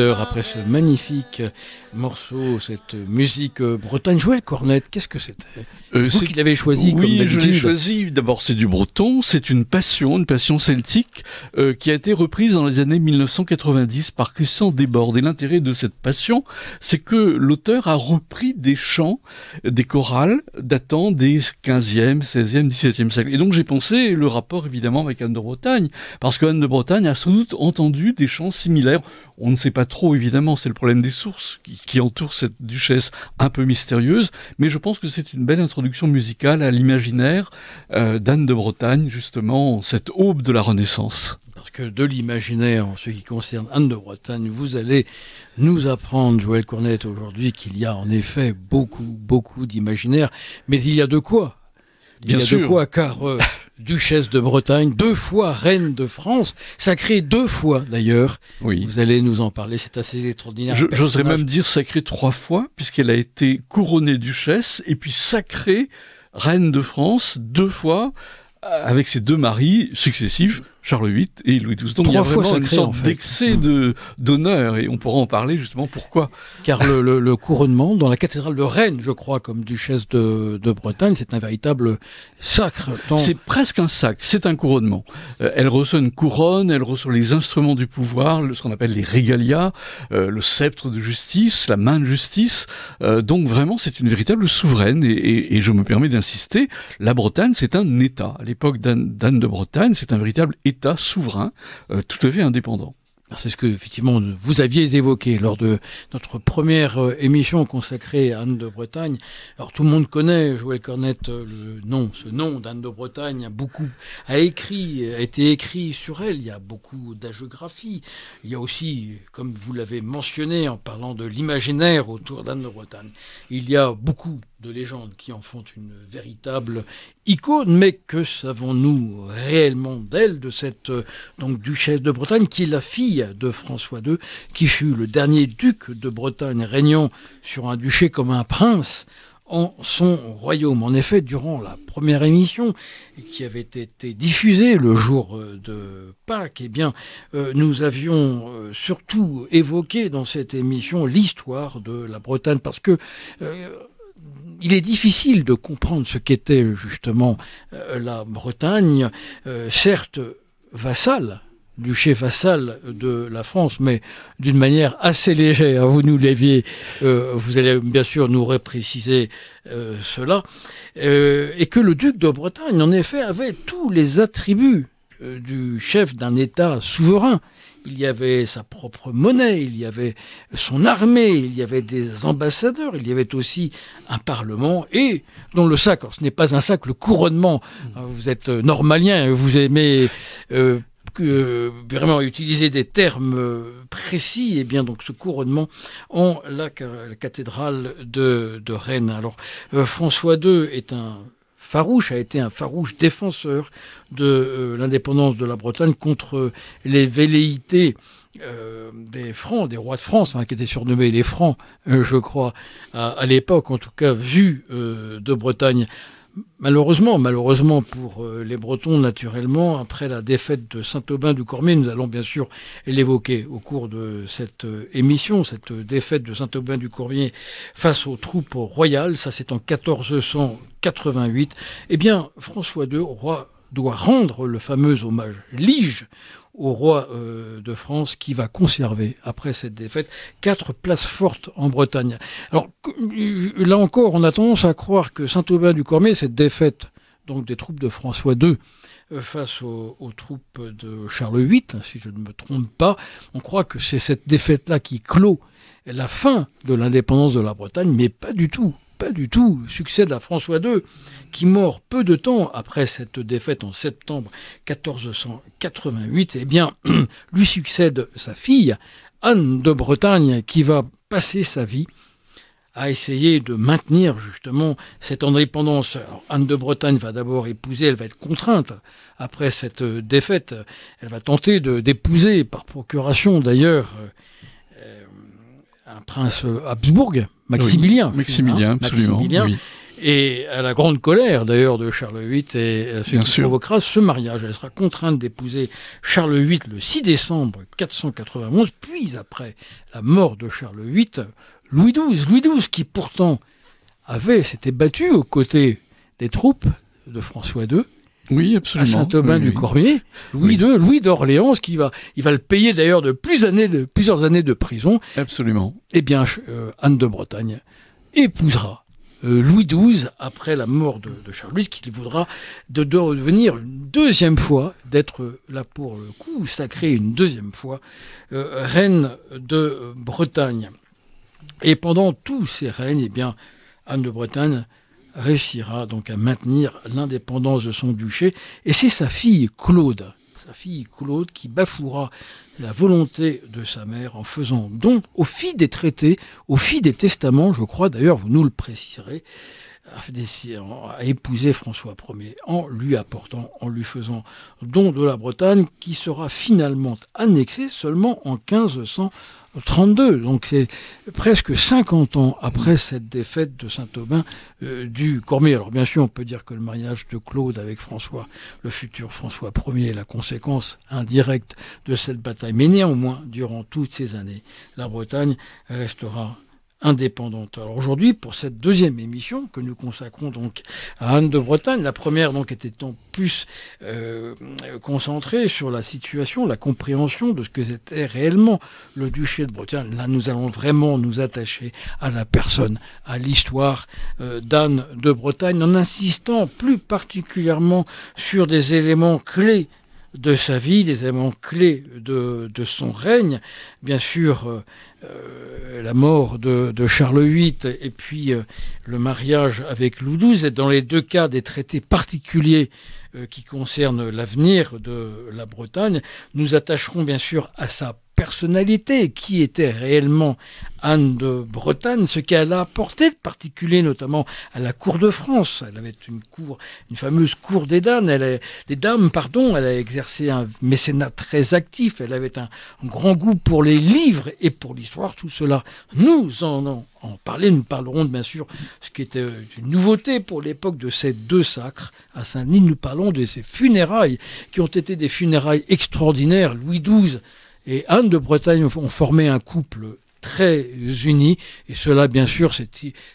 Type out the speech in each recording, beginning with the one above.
après ce magnifique morceau, cette musique euh, bretonne. Joël cornet, qu'est-ce que c'était euh, c'est qu'il avait choisi. Oui, comme je l'ai choisi. D'abord, c'est du breton. C'est une passion, une passion celtique euh, qui a été reprise dans les années 1990 par Christian Desbordes. Et l'intérêt de cette passion, c'est que l'auteur a repris des chants, des chorales datant des 15e, 16e, 17e siècle. Et donc, j'ai pensé le rapport évidemment avec Anne de Bretagne, parce qu'Anne de Bretagne a sans doute entendu des chants similaires. On ne sait pas trop, évidemment, c'est le problème des sources qui, entourent cette duchesse un peu mystérieuse, mais je pense que c'est une belle introduction musicale à l'imaginaire euh, d'Anne de Bretagne, justement, cette aube de la Renaissance parce que de l'imaginaire, en ce qui concerne Anne de Bretagne, vous allez nous apprendre, Joël Cornette, aujourd'hui, qu'il y a en effet beaucoup, beaucoup d'imaginaire, mais il y a de quoi. Il Bien y a de quoi, car euh, duchesse de Bretagne, deux fois reine de France, sacrée deux fois d'ailleurs. Oui. Vous allez nous en parler, c'est assez extraordinaire. J'oserais même dire sacrée trois fois, puisqu'elle a été couronnée duchesse et puis sacrée reine de France deux fois euh, avec ses deux maris successifs. Charles VIII et Louis XII. Donc Trois il y a vraiment une sorte d'excès de, d'honneur et on pourra en parler justement pourquoi. Car le, le, couronnement dans la cathédrale de Rennes, je crois, comme duchesse de, de Bretagne, c'est un véritable sacre. C'est presque un sacre, c'est un couronnement. Euh, elle reçoit une couronne, elle reçoit les instruments du pouvoir, ce qu'on appelle les régalia, euh, le sceptre de justice, la main de justice. Euh, donc vraiment, c'est une véritable souveraine et, je me permets d'insister, la Bretagne, c'est un État. À l'époque d'Anne de Bretagne, c'est un véritable État souverain, euh, tout à fait indépendant. C'est ce que effectivement vous aviez évoqué lors de notre première euh, émission consacrée à Anne de Bretagne. Alors tout le monde connaît Joël Cornette euh, le nom, ce nom d'Anne de Bretagne a beaucoup a écrit a été écrit sur elle. Il y a beaucoup d'agiographie. Il y a aussi, comme vous l'avez mentionné en parlant de l'imaginaire autour d'Anne de Bretagne, il y a beaucoup de légendes qui en font une véritable icône, mais que savons-nous réellement d'elle, de cette euh, donc duchesse de Bretagne, qui est la fille de François II, qui fut le dernier duc de Bretagne régnant sur un duché comme un prince en son royaume. En effet, durant la première émission qui avait été diffusée le jour euh, de Pâques, eh bien, euh, nous avions surtout évoqué dans cette émission l'histoire de la Bretagne parce que il est difficile de comprendre ce qu'était justement euh, la Bretagne, euh, certes vassale duché vassal de la France, mais d'une manière assez légère. Vous nous l'aviez, euh, vous allez bien sûr nous répréciser cela, et que le duc de Bretagne, en effet, avait tous les attributs du chef d'un État souverain il y avait sa propre monnaie, il y avait son armée, il y avait des ambassadeurs, il y avait aussi un parlement et dans le sac, ce n'est pas un sac, le couronnement, mm. vous êtes normalien, vous aimez euh, euh, vraiment utiliser des termes euh, précis, et eh bien donc ce couronnement en la, cathédrale de, Rennes. Alors François II est un farouche, a été un farouche défenseur de euh, l'indépendance de la Bretagne contre euh, les velléités euh, des Francs, des rois de France, hein, qui étaient surnommés les Francs, je crois, à, l'époque, en tout cas, vu de Bretagne. Malheureusement, malheureusement pour euh, les Bretons, naturellement, après la défaite de Saint-Aubin du Cormier, nous allons bien sûr l'évoquer au cours de cette euh, émission, cette euh, défaite de Saint-Aubin du Cormier face aux troupes royales, ça c'est en 1488, eh bien François II, roi, doit rendre le fameux hommage lige au roi euh, de France qui va conserver, après cette défaite, quatre places fortes en Bretagne. Alors euh, là encore, on a tendance à croire que Saint-Aubin-du-Cormier, cette défaite donc des troupes de François II euh, face aux, aux, troupes de Charles VIII, si je ne me trompe pas, on croit que c'est cette défaite-là qui clôt la fin de l'indépendance de la Bretagne, mais pas du tout pas du tout succède à François II, qui mort peu de temps après cette défaite en septembre 1488. Eh bien, lui succède sa fille, Anne de Bretagne, qui va passer sa vie à essayer de maintenir justement cette indépendance. Anne de Bretagne va d'abord épouser, elle va être contrainte après cette défaite. Elle va tenter d'épouser, par procuration d'ailleurs, euh, euh, un prince Habsbourg, Maximilien. Maximilien, hein absolument. Et à la grande colère d'ailleurs de Charles VIII, et euh, ce qui provoquera ce mariage. Elle sera contrainte d'épouser Charles VIII le 6 décembre 491, puis après la mort de Charles VIII, Louis XII. Louis XII qui pourtant avait, s'était battu aux côtés des troupes de François II, oui, absolument. À Saint-Aubin-du-Cormier, Louis II, Louis d'Orléans, qui va, il va le payer d'ailleurs de, de plusieurs années de prison. Absolument. Eh bien, euh, Anne de Bretagne épousera euh, Louis XII après la mort de, de Charles qui qu'il voudra de, devenir une deuxième fois, d'être euh, là pour le coup sacrée une deuxième fois, reine de Bretagne. Et pendant tous ces règnes, eh bien, Anne de Bretagne réussira donc à maintenir l'indépendance de son duché. Et c'est sa fille Claude, sa fille Claude, qui bafouera la volonté de sa mère en faisant don au fil des traités, au fil des testaments, je crois d'ailleurs, vous nous le préciserez, à épouser François Ier en lui apportant, en lui faisant don de la Bretagne qui sera finalement annexée seulement en 1500 32, donc c'est presque 50 ans après cette défaite de Saint-Aubin euh, du Cormier. Alors bien sûr, on peut dire que le mariage de Claude avec François, le futur François Ier, est la conséquence indirecte de cette bataille. Mais néanmoins, durant toutes ces années, la Bretagne restera indépendante. Alors aujourd'hui, pour cette deuxième émission que nous consacrons donc à Anne de Bretagne, la première donc était en plus euh, concentrée sur la situation, la compréhension de ce que c'était réellement le duché de Bretagne. Là, nous allons vraiment nous attacher à la personne, à l'histoire euh, d'Anne de Bretagne, en insistant plus particulièrement sur des éléments clés de sa vie, des éléments clés de, son règne. Bien sûr, euh, euh, la mort de, Charles VIII et puis euh, le mariage avec Louis XII dans les deux cas des traités particuliers qui concernent l'avenir de la Bretagne. Nous attacherons bien sûr à sa personnalité qui était réellement Anne de Bretagne, ce qu'elle a apporté de particulier, notamment à la cour de France. Elle avait une cour, une fameuse cour des dames. Elle a, des dames, pardon. Elle a exercé un mécénat très actif. Elle avait un, grand goût pour les livres et pour l'histoire. Tout cela, nous en, en, parler. Nous parlerons bien sûr ce qui était une nouveauté pour l'époque de ces deux sacres à Saint-Denis. Nous parlons de ces funérailles qui ont été des funérailles extraordinaires. Louis XII et Anne de Bretagne ont formé un couple très uni Et cela, bien sûr, s'est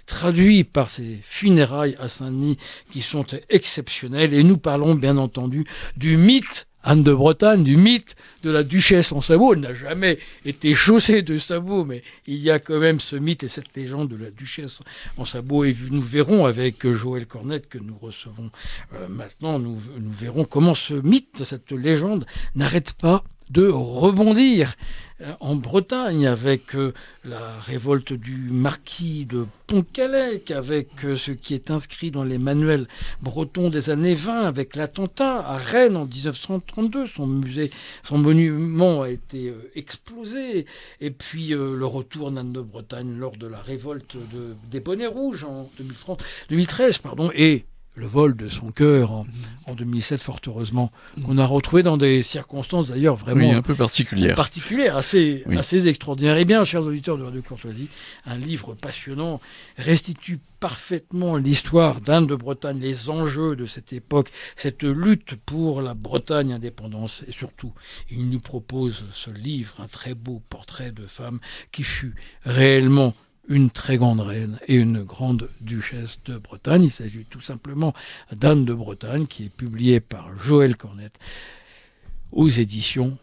traduit par ces funérailles à Saint-Denis qui sont exceptionnelles. Et nous parlons, bien entendu, du mythe Anne de Bretagne, du mythe de la duchesse en sabot. Elle n'a jamais été chaussée de sabot, mais il y a quand même ce mythe et cette légende de la duchesse en sabot. Et nous verrons avec Joël Cornette, que nous recevons euh, maintenant, nous verrons comment ce mythe, cette légende n'arrête pas de rebondir euh, en Bretagne avec euh, la révolte du marquis de Pontcallec, avec euh, ce qui est inscrit dans les manuels bretons des années 20, avec l'attentat à Rennes en 1932. Son musée, son monument a été explosé. Et puis le retour d'Anne de Bretagne lors de la révolte des Bonnets Rouges en 2013. Pardon, et le vol de son cœur en, 2007, mm. fort heureusement, On a retrouvé dans des circonstances d'ailleurs vraiment un peu particulières, particulières assez, assez extraordinaires. Eh bien, chers auditeurs de Radio Courtoisie, un livre passionnant restitue parfaitement l'histoire d'Inde de Bretagne, les enjeux de cette époque, cette lutte pour la Bretagne indépendance. Et surtout, il nous propose ce livre, un très beau portrait de femme qui fut réellement une très grande reine et une grande duchesse de Bretagne. Il s'agit tout simplement d'Anne de Bretagne, qui est publiée par Joël Cornette aux éditions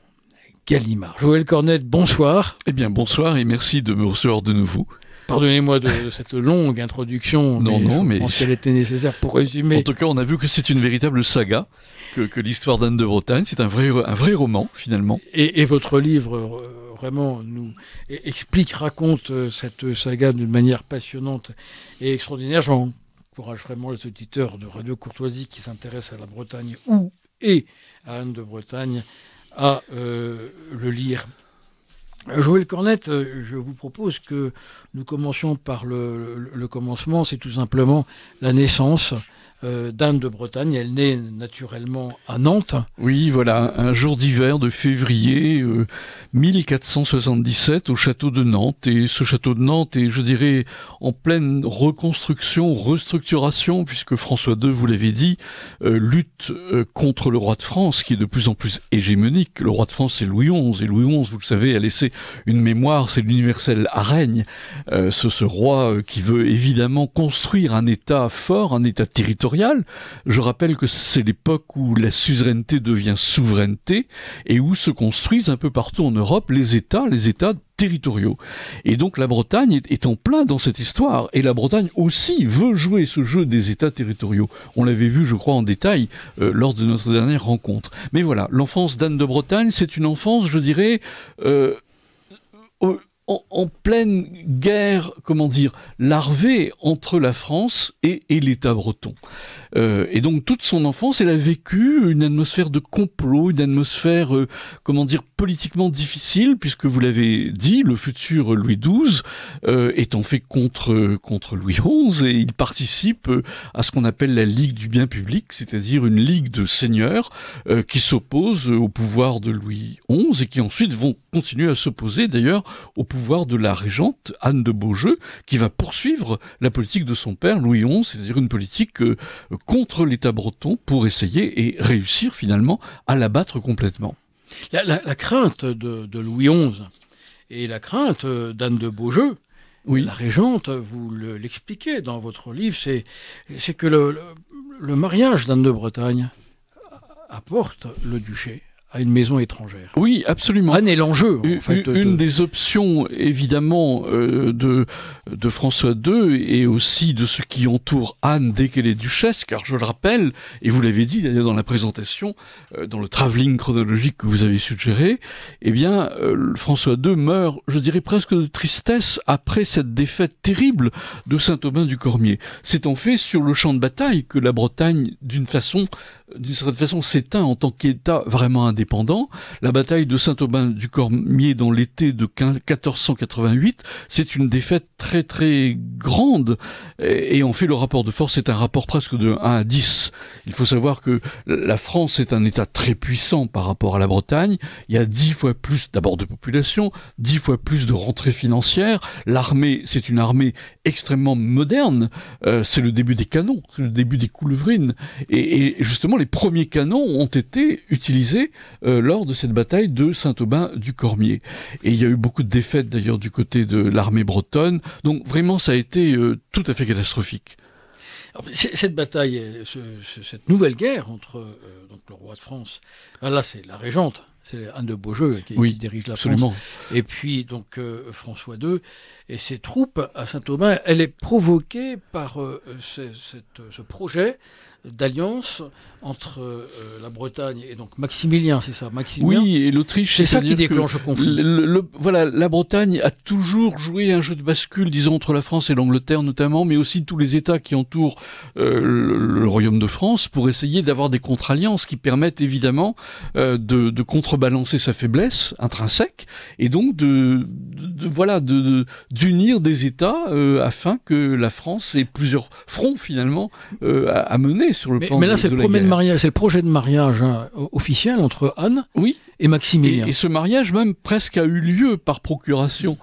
Gallimard. Joël Cornette, bonsoir. Eh bien, bonsoir et merci de me recevoir de nouveau. Pardonnez-moi de cette longue introduction. Non, mais non, je mais. pense qu'elle était nécessaire pour résumer. En tout cas, on a vu que c'est une véritable saga, que, l'histoire d'Anne de Bretagne, c'est un vrai, un vrai roman, finalement. et votre livre euh, vraiment nous e- explique, raconte euh, cette saga d'une manière passionnante et extraordinaire. J'encourage vraiment les auditeurs de Radio Courtoisie qui s'intéressent à la Bretagne ou et à Anne de Bretagne à euh, le lire. Joël Cornette, euh, je vous propose que nous commencions par le commencement, c'est tout simplement la naissance euh, d'Inde d'Anne de Bretagne. Elle naît naturellement à Nantes. Oui, voilà, un jour d'hiver de février 1477 euh, au château de Nantes. Et ce château de Nantes est, je dirais, en pleine reconstruction, restructuration, puisque François II, vous l'avez dit, euh, lutte contre le roi de France, qui est de plus en plus hégémonique. Le roi de France, c'est Louis XI. Et Louis XI, vous le savez, a laissé une mémoire, c'est l'universel à règne. ce roi qui veut évidemment construire un État fort, un État territorial je rappelle que c'est l'époque où la suzeraineté devient souveraineté et où se construisent un peu partout en Europe les États, les États territoriaux. Et donc la Bretagne est, en plein dans cette histoire. Et la Bretagne aussi veut jouer ce jeu des États territoriaux. On l'avait vu, je crois, en détail euh, lors de notre dernière rencontre. Mais voilà, l'enfance d'Anne de Bretagne, c'est une enfance, je dirais, euh, euh, en, pleine guerre, comment dire, larvée entre la France et l'État breton. Euh, et donc toute son enfance, elle a vécu une atmosphère de complot, une atmosphère, euh, comment dire, politiquement difficile, puisque vous l'avez dit, le futur Louis XII euh, est en fait contre contre Louis XI et il participe euh, à ce qu'on appelle la Ligue du bien public, c'est-à-dire une ligue de seigneurs euh, qui s'opposent au pouvoir de Louis XI et qui ensuite vont continuer à s'opposer d'ailleurs au pouvoir de la régente Anne de Beaujeu, qui va poursuivre la politique de son père Louis XI, c'est-à-dire une politique contre l'État breton pour essayer et réussir finalement à l'abattre complètement. La, crainte de, Louis XI et la crainte d'Anne de Beaujeu, oui. la régente, vous l'expliquez dans votre livre, c'est que le mariage d'Anne de Bretagne apporte le duché à une maison étrangère. Oui, absolument. Anne est l'enjeu. une des options, évidemment, euh, de, de François II et aussi de ce qui entoure Anne dès qu'elle est duchesse, car je le rappelle, et vous l'avez dit d'ailleurs dans la présentation, euh, dans le travelling chronologique que vous avez suggéré, eh bien, euh, François II meurt, je dirais presque de tristesse, après cette défaite terrible de Saint-Aubin du Cormier. C'est en fait sur le champ de bataille que la Bretagne, d'une façon d'une certaine façon, s'éteint en tant qu'État vraiment indépendant. La bataille de Saint-Aubin-du-Cormier dans l'été de 1488, c'est une défaite très très grande. Et en fait, le rapport de force est un rapport presque de 1 à 10. Il faut savoir que la France est un État très puissant par rapport à la Bretagne. Il y a 10 fois plus d'abord de population, 10 fois plus de rentrées financières. L'armée, c'est une armée extrêmement moderne. Euh, c'est le début des canons, c'est le début des couleuvrines. et, et justement, les premiers canons ont été utilisés euh, lors de cette bataille de Saint-Aubin-du-Cormier. Et il y a eu beaucoup de défaites d'ailleurs du côté de l'armée bretonne. Donc vraiment, ça a été euh, tout à fait catastrophique. cette bataille, euh, cette nouvelle guerre entre donc le roi de France, ah, là c'est la régente, c'est Anne de Beaujeu qui, dirige la France, et puis donc François II et ses troupes à Saint-Aubin, elle est provoquée par ce, ce projet d'alliance entre euh, la Bretagne et donc Maximilien, c'est ça, Maximilien. Oui, et l'Autriche, c'est ça qui déclenche le conflit. voilà, la Bretagne a toujours joué un jeu de bascule, disons entre la France et l'Angleterre notamment, mais aussi tous les États qui entourent euh, le, Royaume de France pour essayer d'avoir des contre-alliances qui permettent évidemment euh, de, contrebalancer sa faiblesse intrinsèque et donc de, voilà d'unir des États afin que la France ait plusieurs fronts finalement à mener mais, là, c'est le projet de mariage hein, officiel entre Anne oui. et Maximilien. Et, ce mariage même presque a eu lieu par procuration.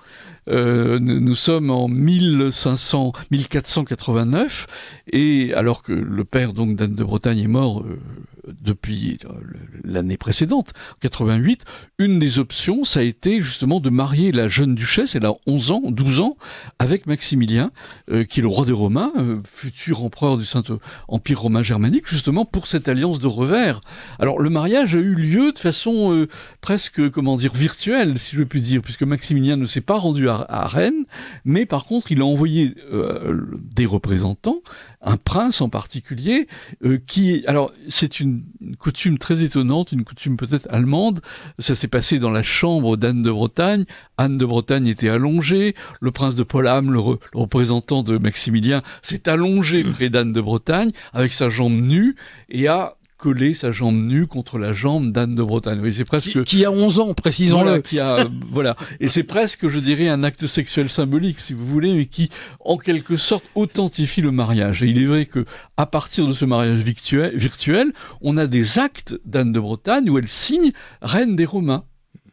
Euh, nous sommes en 1500, 1489, et alors que le père donc d'Anne de Bretagne est mort euh, depuis euh, l'année précédente, 88, une des options, ça a été justement de marier la jeune duchesse, elle a 11 ans, 12 ans, avec Maximilien, euh, qui est le roi des Romains, euh, futur empereur du Saint-Empire romain germanique, justement pour cette alliance de revers. Alors le mariage a eu lieu de façon presque, comment dire, virtuelle, si je puis dire, puisque Maximilien ne s'est pas rendu à, Rennes, mais par contre, il a envoyé des représentants un prince en particulier, euh, qui, alors c'est une, coutume très étonnante, une coutume peut-être allemande, ça s'est passé dans la chambre d'Anne de Bretagne, Anne de Bretagne était allongée, le prince de Polham, le représentant de Maximilien, s'est allongé près d'Anne de Bretagne avec sa jambe nue et a coller sa jambe nue contre la jambe d'Anne de Bretagne. Oui, c'est presque qui, a 11 ans, précisons-le. qui a euh, voilà, et c'est presque, je dirais, un acte sexuel symbolique, si vous voulez, mais qui, en quelque sorte, authentifie le mariage. Et il est vrai que à partir de ce mariage virtuel on a des actes d'Anne de Bretagne où elle signe reine des Romains.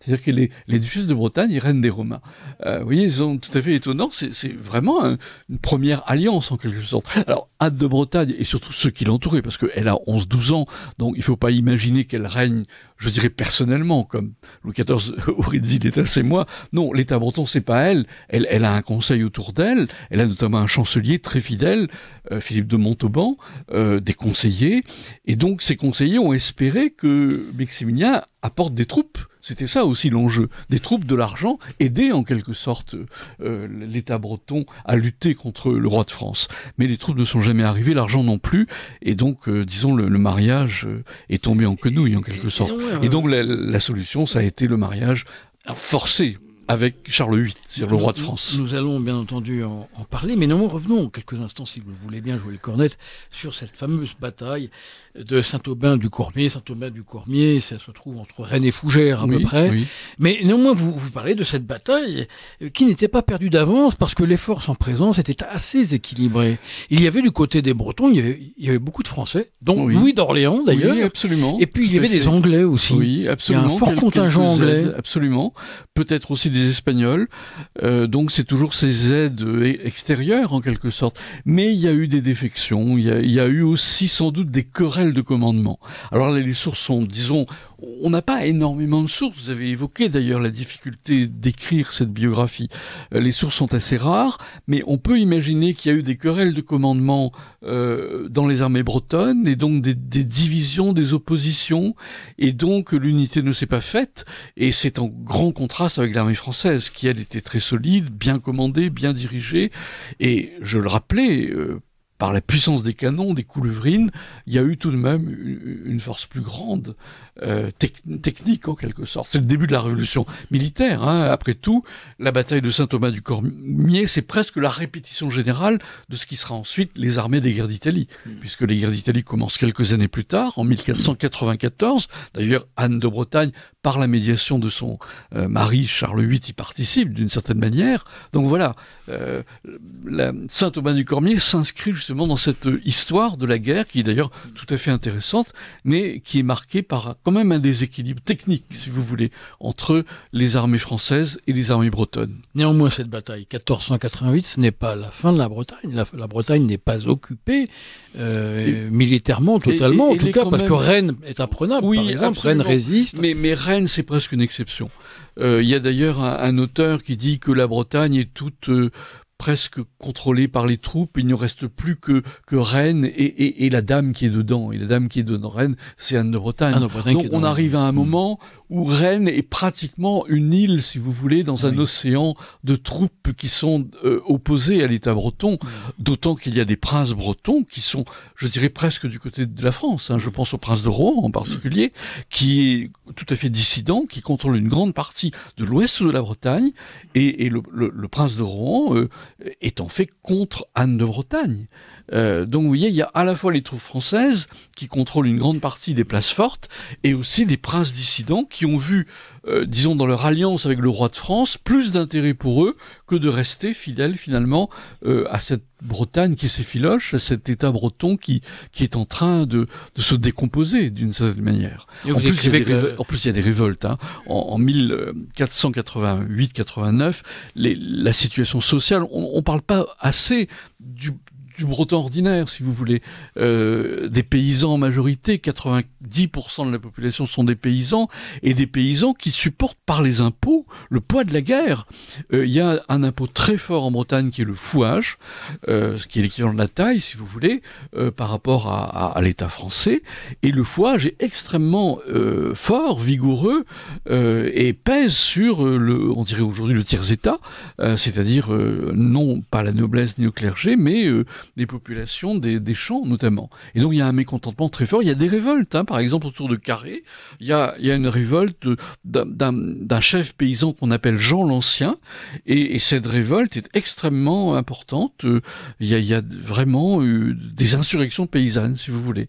C'est-à-dire que les, les, duchesses de Bretagne, ils règnent des Romains. Euh, vous voyez, ils sont tout à fait étonnant. C'est vraiment une première alliance, en quelque sorte. Alors, Anne de Bretagne, et surtout ceux qui l'entouraient, parce qu'elle a 11-12 ans, donc il ne faut pas imaginer qu'elle règne, je dirais, personnellement, comme Louis XIV aurait dit l'État, c'est moi. Non, l'État breton, c'est pas elle. elle. elle. a un conseil autour d'elle. Elle a notamment un chancelier très fidèle, euh, Philippe de Montauban, euh, des conseillers. Et donc, ces conseillers ont espéré que Maximilien apporte des troupes. C'était ça aussi l'enjeu, des troupes de l'argent, aider en quelque sorte euh, l'État breton à lutter contre le roi de France. Mais les troupes ne sont jamais arrivées, l'argent non plus, et donc, euh, disons, le, mariage euh, est tombé en quenouille en quelque sorte. Et donc la, solution, ça a été le mariage forcé avec Charles VIII, c'est le roi de France. Nous, allons bien entendu en, parler, mais nous revenons quelques instants, si vous voulez bien, jouer le cornet, sur cette fameuse bataille de Saint-Aubin-du-Cormier. Saint-Aubin-du-Cormier, ça se trouve entre Rennes et Fougères à peu près. Mais néanmoins, vous, parlez de cette bataille euh, qui n'était pas perdue d'avance parce que les forces en présence étaient assez équilibrées. Il y avait du côté des Bretons, il y avait, beaucoup de Français, dont Louis d'Orléans d'ailleurs. absolument. Et puis il y avait des Anglais aussi. Il y a un fort contingent anglais. absolument. Peut-être aussi des Espagnols. Euh, donc c'est toujours ces aides euh, e-, extérieures en quelque sorte. Mais il y a eu des défections, il y a, il y a eu aussi sans doute des querelles de commandement. Alors les sources sont, disons, on n'a pas énormément de sources. Vous avez évoqué d'ailleurs la difficulté d'écrire cette biographie. Euh, les sources sont assez rares, mais on peut imaginer qu'il y a eu des querelles de commandement euh, dans les armées bretonnes, et donc des, divisions, des oppositions, et donc l'unité ne s'est pas faite, et c'est en grand contraste avec l'armée française, qui elle était très solide, bien commandée, bien dirigée, et je le rappelais, euh, par la puissance des canons, des couleuvrines, il y a eu tout de même une force plus grande euh, technique en quelque sorte. C'est le début de la révolution militaire. Hein. Après tout, la bataille de Saint-Thomas du Cormier, c'est presque la répétition générale de ce qui sera ensuite les armées des guerres d'Italie, mmh. puisque les guerres d'Italie commencent quelques années plus tard, en 1494. D'ailleurs, Anne de Bretagne, par la médiation de son euh, mari Charles VIII, y participe d'une certaine manière. Donc voilà, euh, Saint-Thomas du Cormier s'inscrit justement dans cette euh, histoire de la guerre, qui est d'ailleurs tout à fait intéressante, mais qui est marquée par quand même un déséquilibre technique, si vous voulez, entre les armées françaises et les armées bretonnes. Néanmoins, cette bataille 1488, ce n'est pas la fin de la Bretagne. La, Bretagne n'est pas occupée euh, militairement, totalement, en tout cas, parce que Rennes est imprenable. Oui, par exemple, Rennes résiste. Mais, Rennes, c'est presque une exception. Euh, il y a d'ailleurs un, auteur qui dit que la Bretagne est toute euh, presque contrôlé par les troupes. Il ne reste plus que, que Rennes et, la dame qui est dedans. Et la dame qui est dedans, Rennes, c'est Anne de Bretagne. Donc on arrive à un mmh. moment où Rennes est pratiquement une île, si vous voulez, dans un océan de troupes qui sont euh, opposées à l'État breton, mmh. d'autant qu'il y a des princes bretons qui sont, je dirais, presque du côté de la France. Hein. Je pense au prince de Rouen, en particulier, qui est tout à fait dissident, qui contrôle une grande partie de l'ouest de la Bretagne, et, le, prince de Rouen... Euh, euh, étant fait contre Anne de Bretagne. Euh, donc vous voyez, il y a à la fois les troupes françaises qui contrôlent une grande partie des places fortes et aussi des princes dissidents qui ont vu euh, disons, dans leur alliance avec le roi de France, plus d'intérêt pour eux que de rester fidèles finalement euh, à cette Bretagne qui s'effiloche, à cet État breton qui, qui est en train de, se décomposer d'une certaine manière. En plus, il y a des révoltes. Hein. En, 1488-89, la situation sociale, on ne parle pas assez du du breton ordinaire, si vous voulez, euh, des paysans en majorité, 90% de la population sont des paysans, et des paysans qui supportent par les impôts le poids de la guerre. Euh, il y a un impôt très fort en Bretagne qui est le fouage, euh, ce qui est l'équivalent de la taille, si vous voulez, par rapport à, à l'État français, et le fouage est extrêmement fort, vigoureux, et pèse sur, le, on dirait aujourd'hui, le tiers-État, c'est-à-dire non pas la noblesse ni le clergé, mais des populations des, champs notamment. Et donc il y a un mécontentement très fort. Il y a des révoltes, hein. par exemple autour de Carré, il y a, il y a une révolte d'un chef paysan qu'on appelle Jean l'Ancien, et, cette révolte est extrêmement importante. Il y a, il y a vraiment eu des insurrections paysannes, si vous voulez.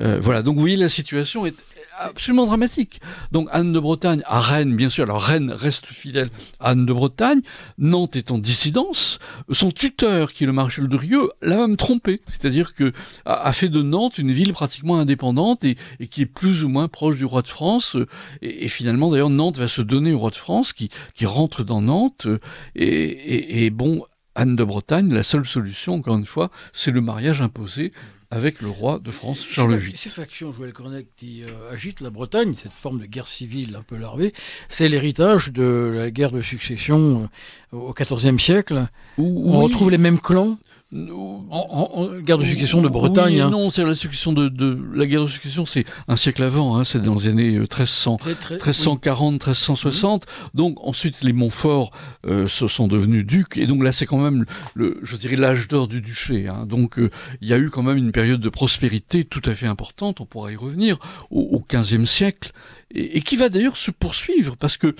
Euh, voilà, donc vous voyez, la situation est absolument dramatique. Donc Anne de Bretagne, à Rennes, bien sûr, alors Rennes reste fidèle à Anne de Bretagne, Nantes est en dissidence, son tuteur, qui est le maréchal de Rieux, va me tromper, c'est-à-dire que a, fait de Nantes une ville pratiquement indépendante et, qui est plus ou moins proche du roi de France. Et, finalement, d'ailleurs, Nantes va se donner au roi de France qui, qui rentre dans Nantes. Et, bon, Anne de Bretagne, la seule solution, encore une fois, c'est le mariage imposé avec le roi de France, Charles VIII. Ces factions, Joël Cornet, qui euh, agitent la Bretagne, cette forme de guerre civile un peu larvée, c'est l'héritage de la guerre de succession euh, au XIVe siècle, où, on retrouve les mêmes clans en, guerre de succession de Bretagne. Hein. Non, c'est la succession de, la guerre de succession, c'est un siècle avant, hein, c'est dans les années 1300, 1340, 1360. Donc ensuite les Montfort euh, se sont devenus ducs et donc là c'est quand même le, je dirais l'âge d'or du duché. Hein. Donc euh, il y a eu quand même une période de prospérité tout à fait importante. On pourra y revenir au XVe siècle et, qui va d'ailleurs se poursuivre parce que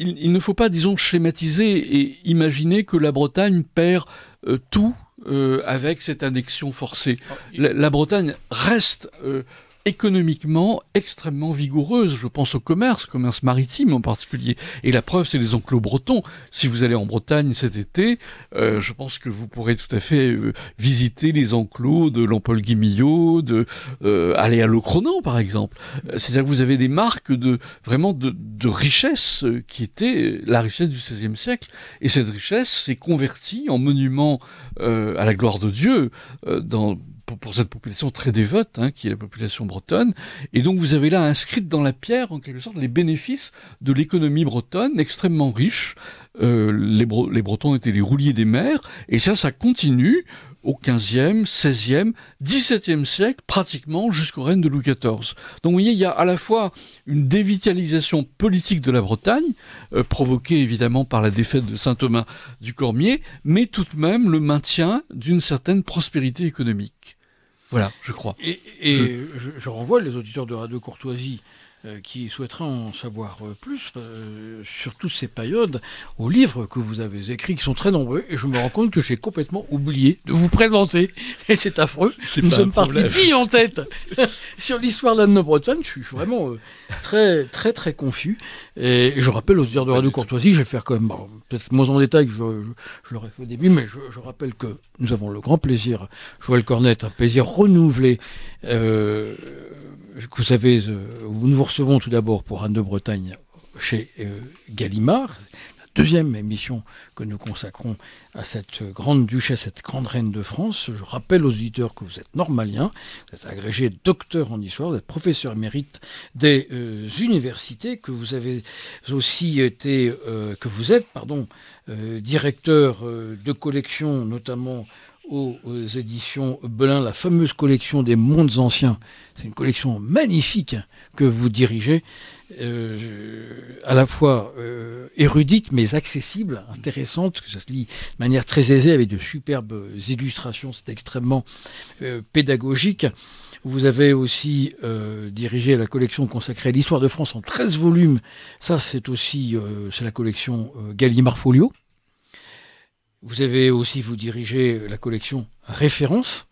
il, ne faut pas, disons, schématiser et imaginer que la Bretagne perd euh, tout euh, avec cette annexion forcée. la Bretagne reste euh, économiquement extrêmement vigoureuse. Je pense au commerce, commerce maritime en particulier. Et la preuve, c'est les enclos bretons. Si vous allez en Bretagne cet été, euh, je pense que vous pourrez tout à fait euh, visiter les enclos de Lampol Guimillot, de euh, aller à Locronan par exemple. C'est-à-dire que vous avez des marques de vraiment de, de richesse qui était la richesse du XVIe siècle. Et cette richesse s'est convertie en monument à la gloire de Dieu dans pour, cette population très dévote, hein, qui est la population bretonne. Et donc vous avez là inscrite dans la pierre, en quelque sorte, les bénéfices de l'économie bretonne, extrêmement riche. Euh, les, Bretons étaient les rouliers des mers, et ça, ça continue au XVe, XVIe, XVIIe siècle, pratiquement jusqu'au règne de Louis XIV. Donc vous voyez, il y a à la fois une dévitalisation politique de la Bretagne, euh, provoquée évidemment par la défaite de Saint Thomas du Cormier, mais tout de même le maintien d'une certaine prospérité économique. Voilà, je crois. Et, je... je... renvoie les auditeurs de Radio Courtoisie euh, qui souhaiterait en savoir euh, plus euh, sur toutes ces périodes aux livres que vous avez écrits, qui sont très nombreux, et je me rends compte que j'ai complètement oublié de vous présenter. Et c'est affreux. Nous sommes partis en tête sur l'histoire de d'Anne Bretagne. Je suis vraiment très, très, très confus. Et, je rappelle aux dire de Radio Courtoisie, je vais faire quand même, peut-être moins en détail que je, l'aurais fait au début, mais je, rappelle que nous avons le grand plaisir, Joël Cornette, un plaisir renouvelé. Euh, vous savez, euh, nous vous recevons tout d'abord pour Anne de Bretagne chez euh, Gallimard, la deuxième émission que nous consacrons à cette grande duchesse, cette grande reine de France. Je rappelle aux auditeurs que vous êtes normalien, vous êtes agrégé docteur en histoire, vous êtes professeur émérite des euh, universités, que vous avez aussi été, que vous êtes, pardon, directeur de collection notamment aux, euh, éditions Belin, la fameuse collection des mondes anciens. C'est une collection magnifique que vous dirigez, euh, à la fois euh, érudite mais accessible, intéressante, que ça se lit de manière très aisée avec de superbes illustrations, c'est extrêmement euh, pédagogique. Vous avez aussi dirigé la collection consacrée à l'histoire de France en 13 volumes. Ça, c'est aussi c'est la collection Gallimard Folio. Vous avez aussi, vous dirigez la collection Référence.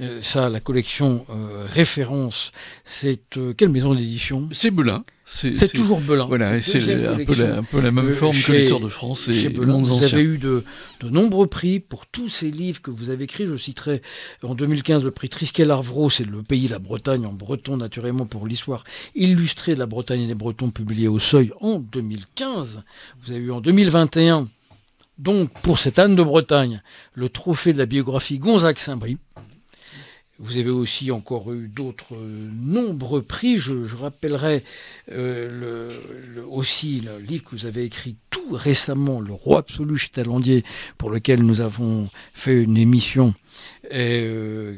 Euh, ça, la collection euh, Référence, c'est euh, quelle maison d'édition C'est Belin. C'est toujours Belin. Voilà, c'est un, peu la même forme que l'histoire de France et Belin, Vous avez eu de, nombreux prix pour tous ces livres que vous avez écrits. Je citerai en 2015 le prix Triskel Arvro, c'est le pays la Bretagne en breton naturellement pour l'histoire illustrée de la Bretagne et des Bretons publié au Seuil en 2015. Vous avez eu en 2021 donc pour cette Anne de Bretagne, le trophée de la biographie Gonzague Saint-Brie. Vous avez aussi encore eu d'autres euh, nombreux prix. Je, rappellerai euh, aussi le livre que vous avez écrit tout récemment, Le Roi absolu chez pour lequel nous avons fait une émission et, euh,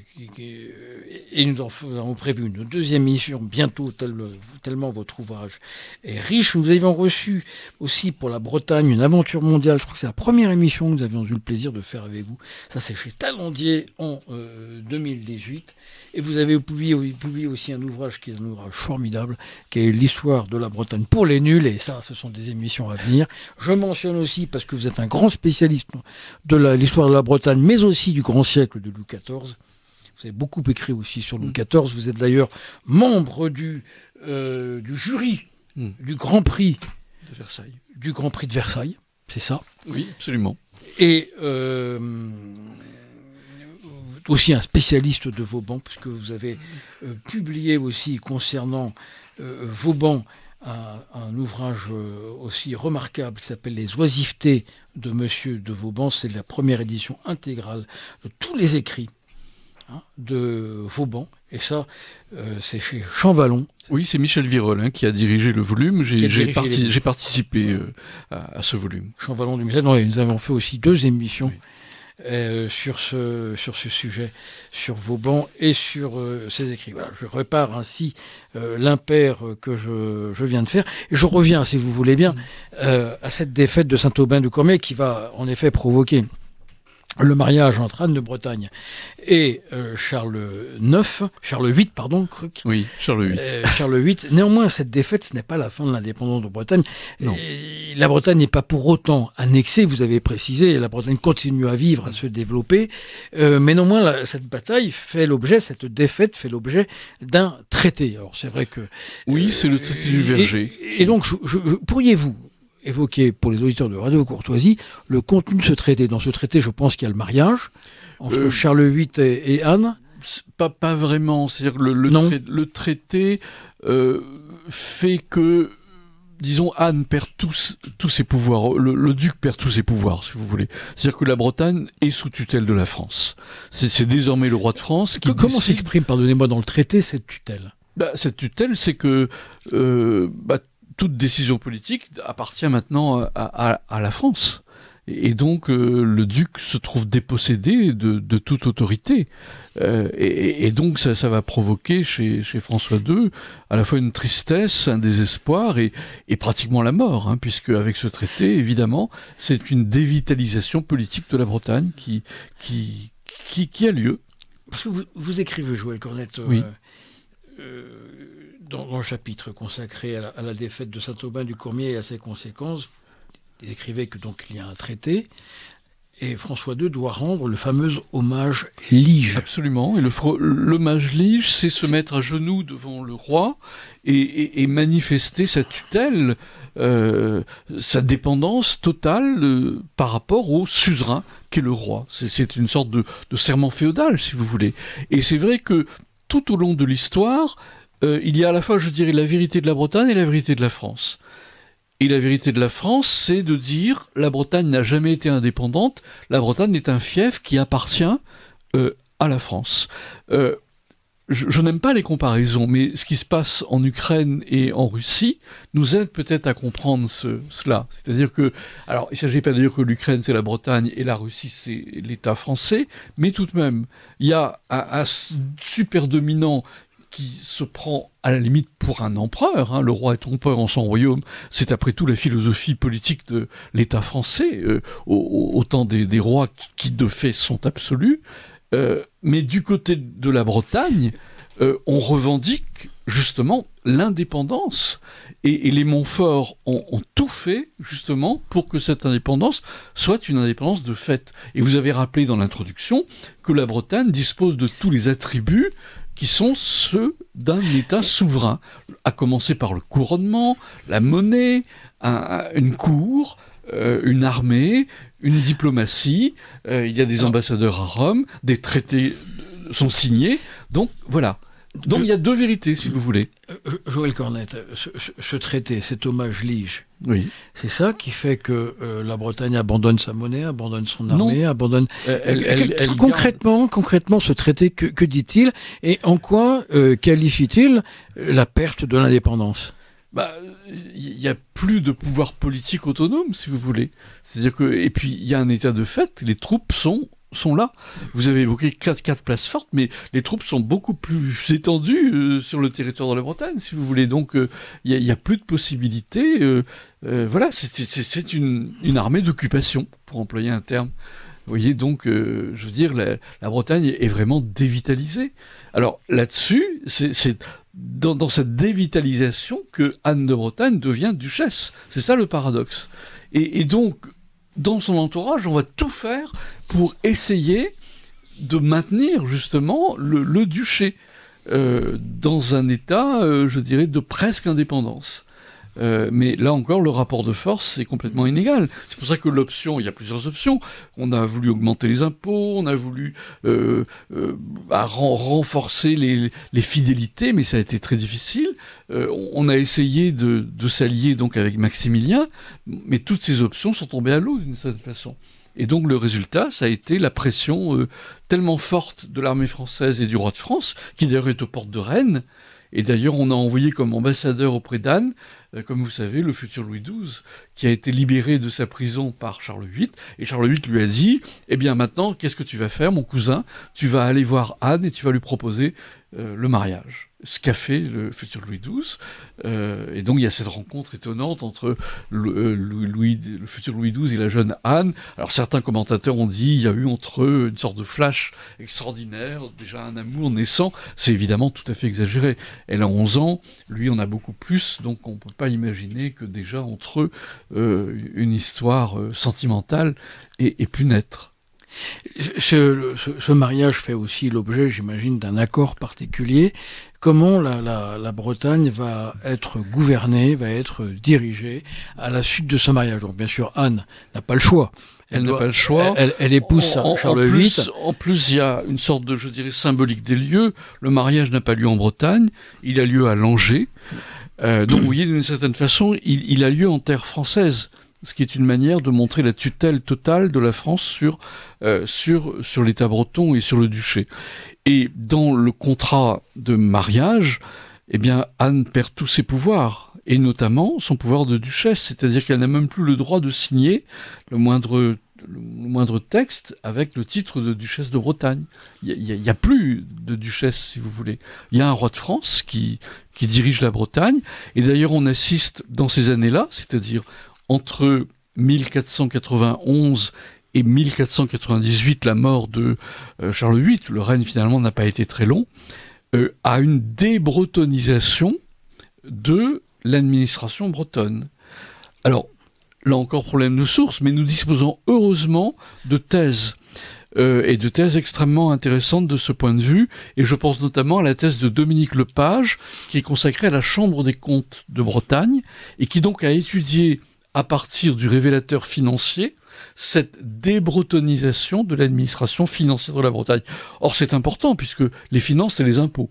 et, nous, en, avons prévu une deuxième émission bientôt, tellement votre ouvrage est riche. Nous avions reçu aussi pour la Bretagne une aventure mondiale. Je crois que c'est la première émission que nous avions eu le plaisir de faire avec vous. Ça, c'est chez Talandier en 2018. Euh, et vous avez publié, aussi un ouvrage qui est un ouvrage formidable, qui est l'histoire de la Bretagne pour les nuls. Et ça, ce sont des émissions à venir. Je mentionne aussi, parce que vous êtes un grand spécialiste de l'histoire de la Bretagne, mais aussi du grand siècle de Louis XIV. Vous avez beaucoup écrit aussi sur Louis XIV. Mm. Vous êtes d'ailleurs membre du, euh, jury mm. du Grand Prix de Versailles. Du Grand Prix de Versailles, c'est ça Oui, absolument. Et euh, aussi un spécialiste de Vauban, puisque vous avez euh, publié aussi concernant euh, Vauban un, ouvrage euh, aussi remarquable qui s'appelle Les oisivetés de Monsieur de Vauban. C'est la première édition intégrale de tous les écrits hein, de Vauban. Et ça, c'est chez Champvallon. Oui, c'est Michel Virol qui a dirigé le volume. J'ai participé à, ce volume. Champvallon du Musée. nous avons fait aussi deux émissions. Euh, sur, ce, sur ce sujet, sur vos bancs et sur euh, ses ces écrits. Voilà, je répare ainsi euh, l'impair que je, je, viens de faire. Et je reviens, si vous voulez bien, mm. à cette défaite de Saint-Aubin du Cormier qui va en effet provoquer le mariage entre Anne de Bretagne et euh, Charles IX, Charles VIII, pardon, Oui, Charles VIII. Euh, Charles VIII. Néanmoins, cette défaite, ce n'est pas la fin de l'indépendance de Bretagne. Non. la Bretagne n'est pas pour autant annexée, vous avez précisé, la Bretagne continue à vivre, à se développer, euh, mais néanmoins, la, cette bataille fait l'objet, cette défaite fait l'objet d'un traité. Alors, c'est vrai que... Oui, c'est le traité du Verger. Et, et donc, pourriez-vous, évoqué pour les auditeurs de Radio Courtoisie le contenu de ce traité. Dans ce traité, je pense qu'il y a le mariage entre euh, Charles VIII et, Anne. Pas, pas, vraiment. C'est-à-dire le, le, le traité euh, fait que, disons, Anne perd tous, tous ses pouvoirs, le, duc perd tous ses pouvoirs, si vous voulez. C'est-à-dire que la Bretagne est sous tutelle de la France. C'est désormais le roi de France qui. comment s'exprime, pardonnez-moi, dans le traité cette tutelle bah, Cette tutelle, c'est que euh, bah, toute décision politique appartient maintenant euh, à, la France. Et donc euh, le duc se trouve dépossédé de, toute autorité. Euh, et, donc ça, va provoquer chez, François II à la fois une tristesse, un désespoir et, pratiquement la mort, hein, puisque avec ce traité, évidemment, c'est une dévitalisation politique de la Bretagne qui, a lieu. Parce que vous, écrivez, Joël Cornette, dans, le chapitre consacré à la, défaite de Saint-Aubin du Courmier et à ses conséquences, il écrivait que donc il y a un traité. Et François II doit rendre le fameux hommage lige. Absolument. Et l'hommage lige, c'est se mettre à genoux devant le roi et, manifester sa tutelle, euh, sa dépendance totale euh, par rapport au suzerain qu'est le roi. C'est une sorte de, de serment féodal, si vous voulez. Et c'est vrai que tout au long de l'histoire, euh, il y a à la fois, je dirais, la vérité de la Bretagne et la vérité de la France. Et la vérité de la France, c'est de dire la Bretagne n'a jamais été indépendante, la Bretagne est un fief qui appartient euh, à la France. Euh, je, n'aime pas les comparaisons, mais ce qui se passe en Ukraine et en Russie nous aide peut-être à comprendre cela. C'est-à-dire que, alors, il ne s'agit pas de dire que l'Ukraine c'est la Bretagne et la Russie c'est l'État français, mais tout de même, il y a un super dominant qui se prend à la limite pour un empereur. Hein. Le roi est empereur en son royaume. C'est après tout la philosophie politique de l'État français, euh, Autant des, rois qui, de fait sont absolus. Euh, mais du côté de la Bretagne, euh, on revendique justement l'indépendance. Et, les Montfort ont, tout fait justement pour que cette indépendance soit une indépendance de fait. Et vous avez rappelé dans l'introduction que la Bretagne dispose de tous les attributs qui sont ceux d'un État souverain, à commencer par le couronnement, la monnaie, une cour, euh, une armée, une diplomatie, euh, il y a des ambassadeurs à Rome, des traités sont signés, donc voilà. Donc il y a deux vérités, si vous voulez. Euh, Joël Cornette, ce, traité, cet hommage lige, oui. c'est ça qui fait que euh, la Bretagne abandonne sa monnaie, abandonne son armée, abandonne. Euh, elle, concrètement, concrètement, ce traité, que, dit-il et en quoi qualifie-t-il la perte de l'indépendance bah, il n'y a plus de pouvoir politique autonome, si vous voulez. C'est-à-dire que, et puis, il y a un état de fait, les troupes sont sont là. Vous avez évoqué quatre, quatre places fortes, mais les troupes sont beaucoup plus étendues euh, sur le territoire de la Bretagne, si vous voulez. Donc, euh, il n'y a, plus de possibilités. Euh, voilà, c'est une, une armée d'occupation, pour employer un terme. Vous voyez donc, je veux dire, la, Bretagne est vraiment dévitalisée. Alors là-dessus, c'est dans, dans, cette dévitalisation que Anne de Bretagne devient duchesse. C'est ça le paradoxe. et donc, dans son entourage, on va tout faire pour essayer de maintenir justement le, duché euh, dans un état, euh, je dirais, de presque indépendance. Euh, mais là encore, le rapport de force est complètement inégal. C'est pour ça que l'option, il y a plusieurs options. On a voulu augmenter les impôts, on a voulu euh, euh, renforcer les, fidélités, mais ça a été très difficile. on a essayé de, s'allier donc avec Maximilien, mais toutes ces options sont tombées à l'eau d'une certaine façon. Et donc le résultat, ça a été la pression tellement forte de l'armée française et du roi de France, qui d'ailleurs est aux portes de Rennes, et d'ailleurs, on a envoyé comme ambassadeur auprès d'Anne, euh, comme vous savez, le futur Louis XII, qui a été libéré de sa prison par Charles VIII. Et Charles VIII lui a dit, eh bien maintenant, qu'est-ce que tu vas faire, mon cousin Tu vas aller voir Anne et tu vas lui proposer euh, le mariage ce qu'a fait le futur Louis XII. Euh, et donc il y a cette rencontre étonnante entre le, euh, Louis, le futur Louis XII et la jeune Anne. Alors certains commentateurs ont dit il y a eu entre eux une sorte de flash extraordinaire, déjà un amour naissant. C'est évidemment tout à fait exagéré. Elle a 11 ans, lui en a beaucoup plus, donc on ne peut pas imaginer que déjà entre eux euh, une histoire sentimentale ait, pu naître. ce, mariage fait aussi l'objet, j'imagine, d'un accord particulier comment la, Bretagne va être gouvernée, va être dirigée à la suite de ce mariage. Donc bien sûr, Anne n'a pas le choix. Elle, n'a pas le choix. Elle, épouse Charles VIII. En plus, il y a une sorte de, je dirais, symbolique des lieux. Le mariage n'a pas lieu en Bretagne, il a lieu à Langeais. Euh, donc, vous voyez, d'une certaine façon, il, a lieu en terre française ce qui est une manière de montrer la tutelle totale de la France sur, euh, sur, sur l'État breton et sur le duché. Et dans le contrat de mariage, eh bien, Anne perd tous ses pouvoirs, et notamment son pouvoir de duchesse, c'est-à-dire qu'elle n'a même plus le droit de signer le moindre moindre texte avec le titre de duchesse de Bretagne. Il n'y a, plus de duchesse, si vous voulez. Il y a un roi de France qui, qui dirige la Bretagne. Et d'ailleurs, on assiste dans ces années-là, c'est-à-dire entre 1491 et 1498, la mort de euh, Charles VIII, le règne finalement n'a pas été très long, euh, à une débretonisation de l'administration bretonne. Alors, là encore problème de source, mais nous disposons heureusement de thèses. Euh, et de thèses extrêmement intéressantes de ce point de vue, et je pense notamment à la thèse de Dominique Lepage, qui est consacrée à la Chambre des comptes de Bretagne, et qui donc a étudié à partir du révélateur financier cette débretonisation de l'administration financière de la Bretagne. Or, c'est important puisque les finances, c'est les impôts.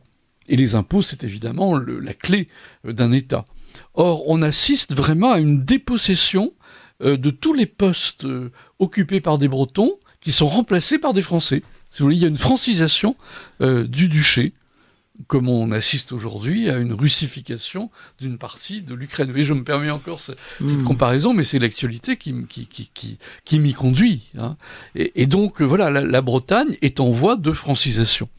Et les impôts, c'est évidemment la clé euh, d'un État. Or, on assiste vraiment à une dépossession euh, de tous les postes euh, occupés par des Bretons qui sont remplacés par des Français. Si vous il y a une francisation du duché comme on assiste aujourd'hui à une russification d'une partie de l'Ukraine. je me permets encore cette hmm. comparaison, mais c'est l'actualité qui, qui, m'y conduit. Hein. Et, donc, euh, voilà, la, Bretagne est en voie de francisation.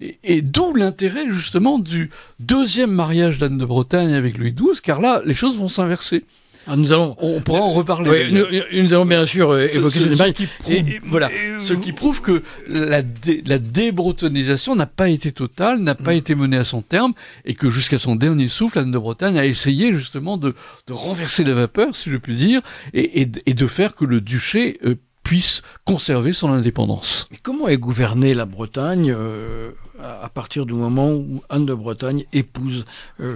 Et, et d'où l'intérêt, justement, du deuxième mariage d'Anne de Bretagne avec Louis XII, car là, les choses vont s'inverser. Ah, nous allons, on pourra en reparler. nous, avons allons bien sûr euh, évoquer ce, ce, qui prouve, et, voilà, euh, ce qui prouve que la, débretonisation n'a pas été totale, n'a pas mm. été menée à son terme, et que jusqu'à son dernier souffle, Anne de Bretagne a essayé justement de, renverser la vapeur, si je puis dire, et, de faire que le duché euh, puisse conserver son indépendance. comment est gouvernée la Bretagne à partir du moment où Anne de Bretagne épouse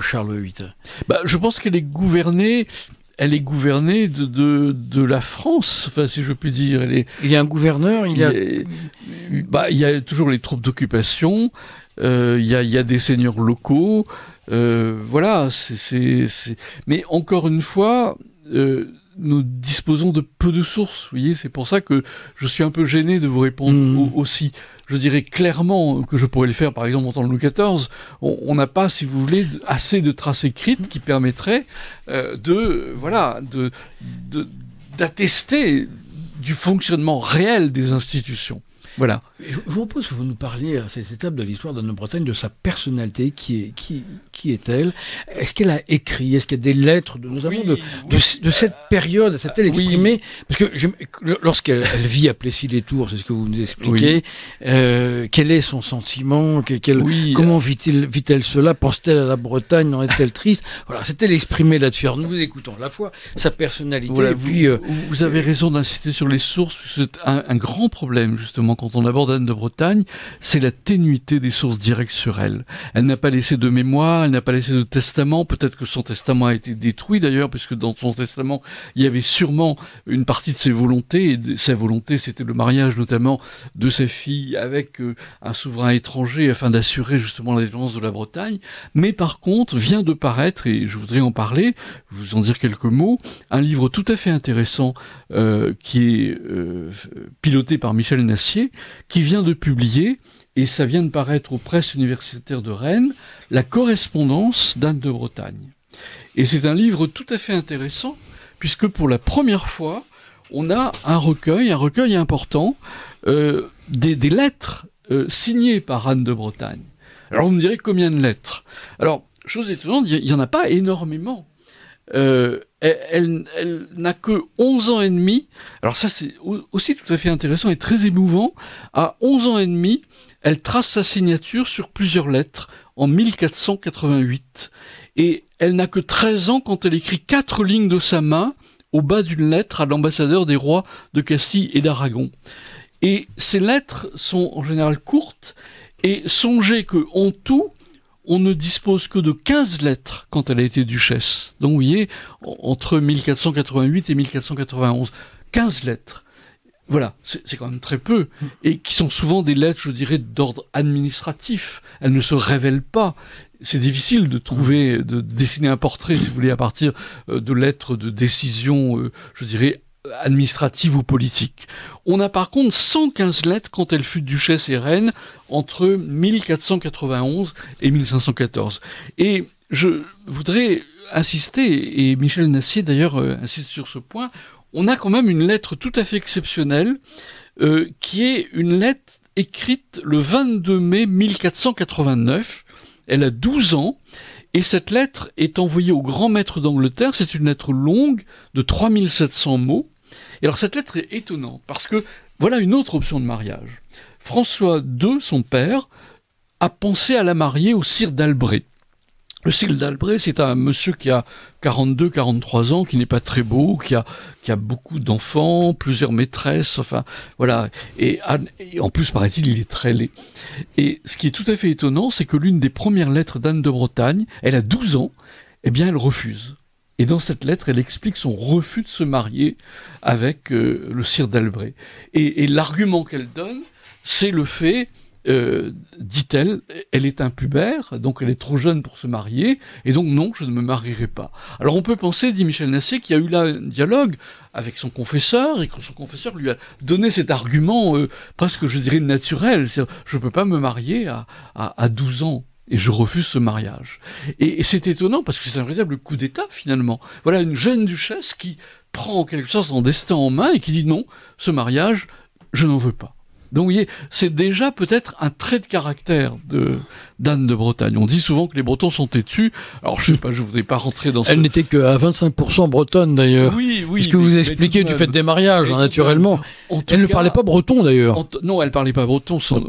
Charles VIII bah, Je pense qu'elle est gouvernée elle est gouvernée de, de, de, la France, enfin, si je puis dire. il y a un gouverneur, il y a... bah, il y a toujours les troupes d'occupation, euh, il, y a, il y a des seigneurs locaux, euh, voilà, c'est... Mais encore une fois, euh, nous disposons de peu de sources. Vous voyez, c'est pour ça que je suis un peu gêné de vous répondre mmh. aussi. Je dirais clairement que je pourrais le faire, par exemple, en tant que Louis XIV. On n'a pas, si vous voulez, assez de traces écrites qui permettraient euh, de, voilà, de, d'attester du fonctionnement réel des institutions. Voilà. Je, vous propose que vous nous parliez à cette étape de l'histoire d'Anne de Bretagne, de sa personnalité. Qui est, qui, qui est-elle Est-ce qu'elle a écrit Est-ce qu'il y a des lettres de, nous avons de, cette euh, période S'est-elle exprimée Parce que lorsqu'elle vit à Plessis-les-Tours, c'est ce que vous nous expliquez, euh, quel est son sentiment Comment euh, vit-elle cela Pense-t-elle à la Bretagne En est-elle triste Voilà, c'était exprimée là-dessus. Alors nous vous écoutons à la fois sa personnalité et puis... Vous, avez raison d'insister sur les sources, c'est un, grand problème justement quand on aborde Anne de Bretagne, c'est la ténuité des sources directes sur elle. Elle n'a pas laissé de mémoire, elle n'a pas laissé de testament, peut-être que son testament a été détruit d'ailleurs, puisque dans son testament, il y avait sûrement une partie de ses volontés, et sa volonté c'était le mariage notamment de sa fille avec euh, un souverain étranger afin d'assurer justement la de la Bretagne, mais par contre vient de paraître, et je voudrais en parler, vous en dire quelques mots, un livre tout à fait intéressant euh, qui est euh, piloté par Michel Nassier, qui vient de publier, et ça vient de paraître aux presses universitaires de Rennes, La correspondance d'Anne de Bretagne. Et c'est un livre tout à fait intéressant, puisque pour la première fois, on a un recueil, un recueil important, euh, des, lettres euh, signées par Anne de Bretagne. Alors vous me direz combien de lettres Alors, chose étonnante, il n'y en a pas énormément. Euh, elle, n'a que 11 ans et demi. Alors ça, c'est aussi tout à fait intéressant et très émouvant. À 11 ans et demi, elle trace sa signature sur plusieurs lettres en 1488. Et elle n'a que 13 ans quand elle écrit quatre lignes de sa main au bas d'une lettre à l'ambassadeur des rois de Castille et d'Aragon. Et ces lettres sont en général courtes et songez que en tout, on ne dispose que de 15 lettres quand elle a été duchesse. Donc vous voyez, entre 1488 et 1491, 15 lettres. Voilà, c'est quand même très peu, et qui sont souvent des lettres, je dirais, d'ordre administratif. Elles ne se révèlent pas. C'est difficile de trouver, de dessiner un portrait, si vous voulez, à partir euh, de lettres de décision, euh, je dirais, administrative ou politique. On a par contre 115 lettres quand elle fut duchesse et reine entre 1491 et 1514. Et je voudrais insister, et Michel Nassier d'ailleurs euh, insiste sur ce point, on a quand même une lettre tout à fait exceptionnelle euh, qui est une lettre écrite le 22 mai 1489. Elle a 12 ans et cette lettre est envoyée au grand maître d'Angleterre. C'est une lettre longue de 3700 mots et alors cette lettre est étonnante parce que voilà une autre option de mariage. François II, son père, a pensé à la marier au sire d'Albret. Le sire d'Albret, c'est un monsieur qui a 42-43 ans, qui n'est pas très beau, qui a, qui a beaucoup d'enfants, plusieurs maîtresses, enfin voilà. Et, en plus, paraît-il, il est très laid. Et ce qui est tout à fait étonnant, c'est que l'une des premières lettres d'Anne de Bretagne, elle a 12 ans, eh bien elle refuse. Et dans cette lettre, elle explique son refus de se marier avec euh, le sire d'Albret. Et, l'argument qu'elle donne, c'est le fait, euh, dit-elle, elle est impubère, donc elle est trop jeune pour se marier, et donc non, je ne me marierai pas. Alors on peut penser, dit Michel Nassé, qu'il y a eu là un dialogue avec son confesseur, et que son confesseur lui a donné cet argument euh, presque, je dirais, naturel. Je ne peux pas me marier à, à 12 ans et je refuse ce mariage. Et, c'est étonnant parce que c'est un véritable coup d'État finalement. Voilà une jeune duchesse qui prend en quelque sorte son destin en main et qui dit non, ce mariage, je n'en veux pas. Donc vous voyez, c'est déjà peut-être un trait de caractère de, d'Anne de Bretagne. On dit souvent que les Bretons sont têtus. Alors, je sais pas, je voudrais pas rentrer dans ce... Elle n'était qu'à 25% bretonne, d'ailleurs. Oui, oui. Ce que vous expliquez du fait des mariages, hein, naturellement. Elle ne parlait pas breton, d'ailleurs. Non, elle parlait pas breton, sûrement.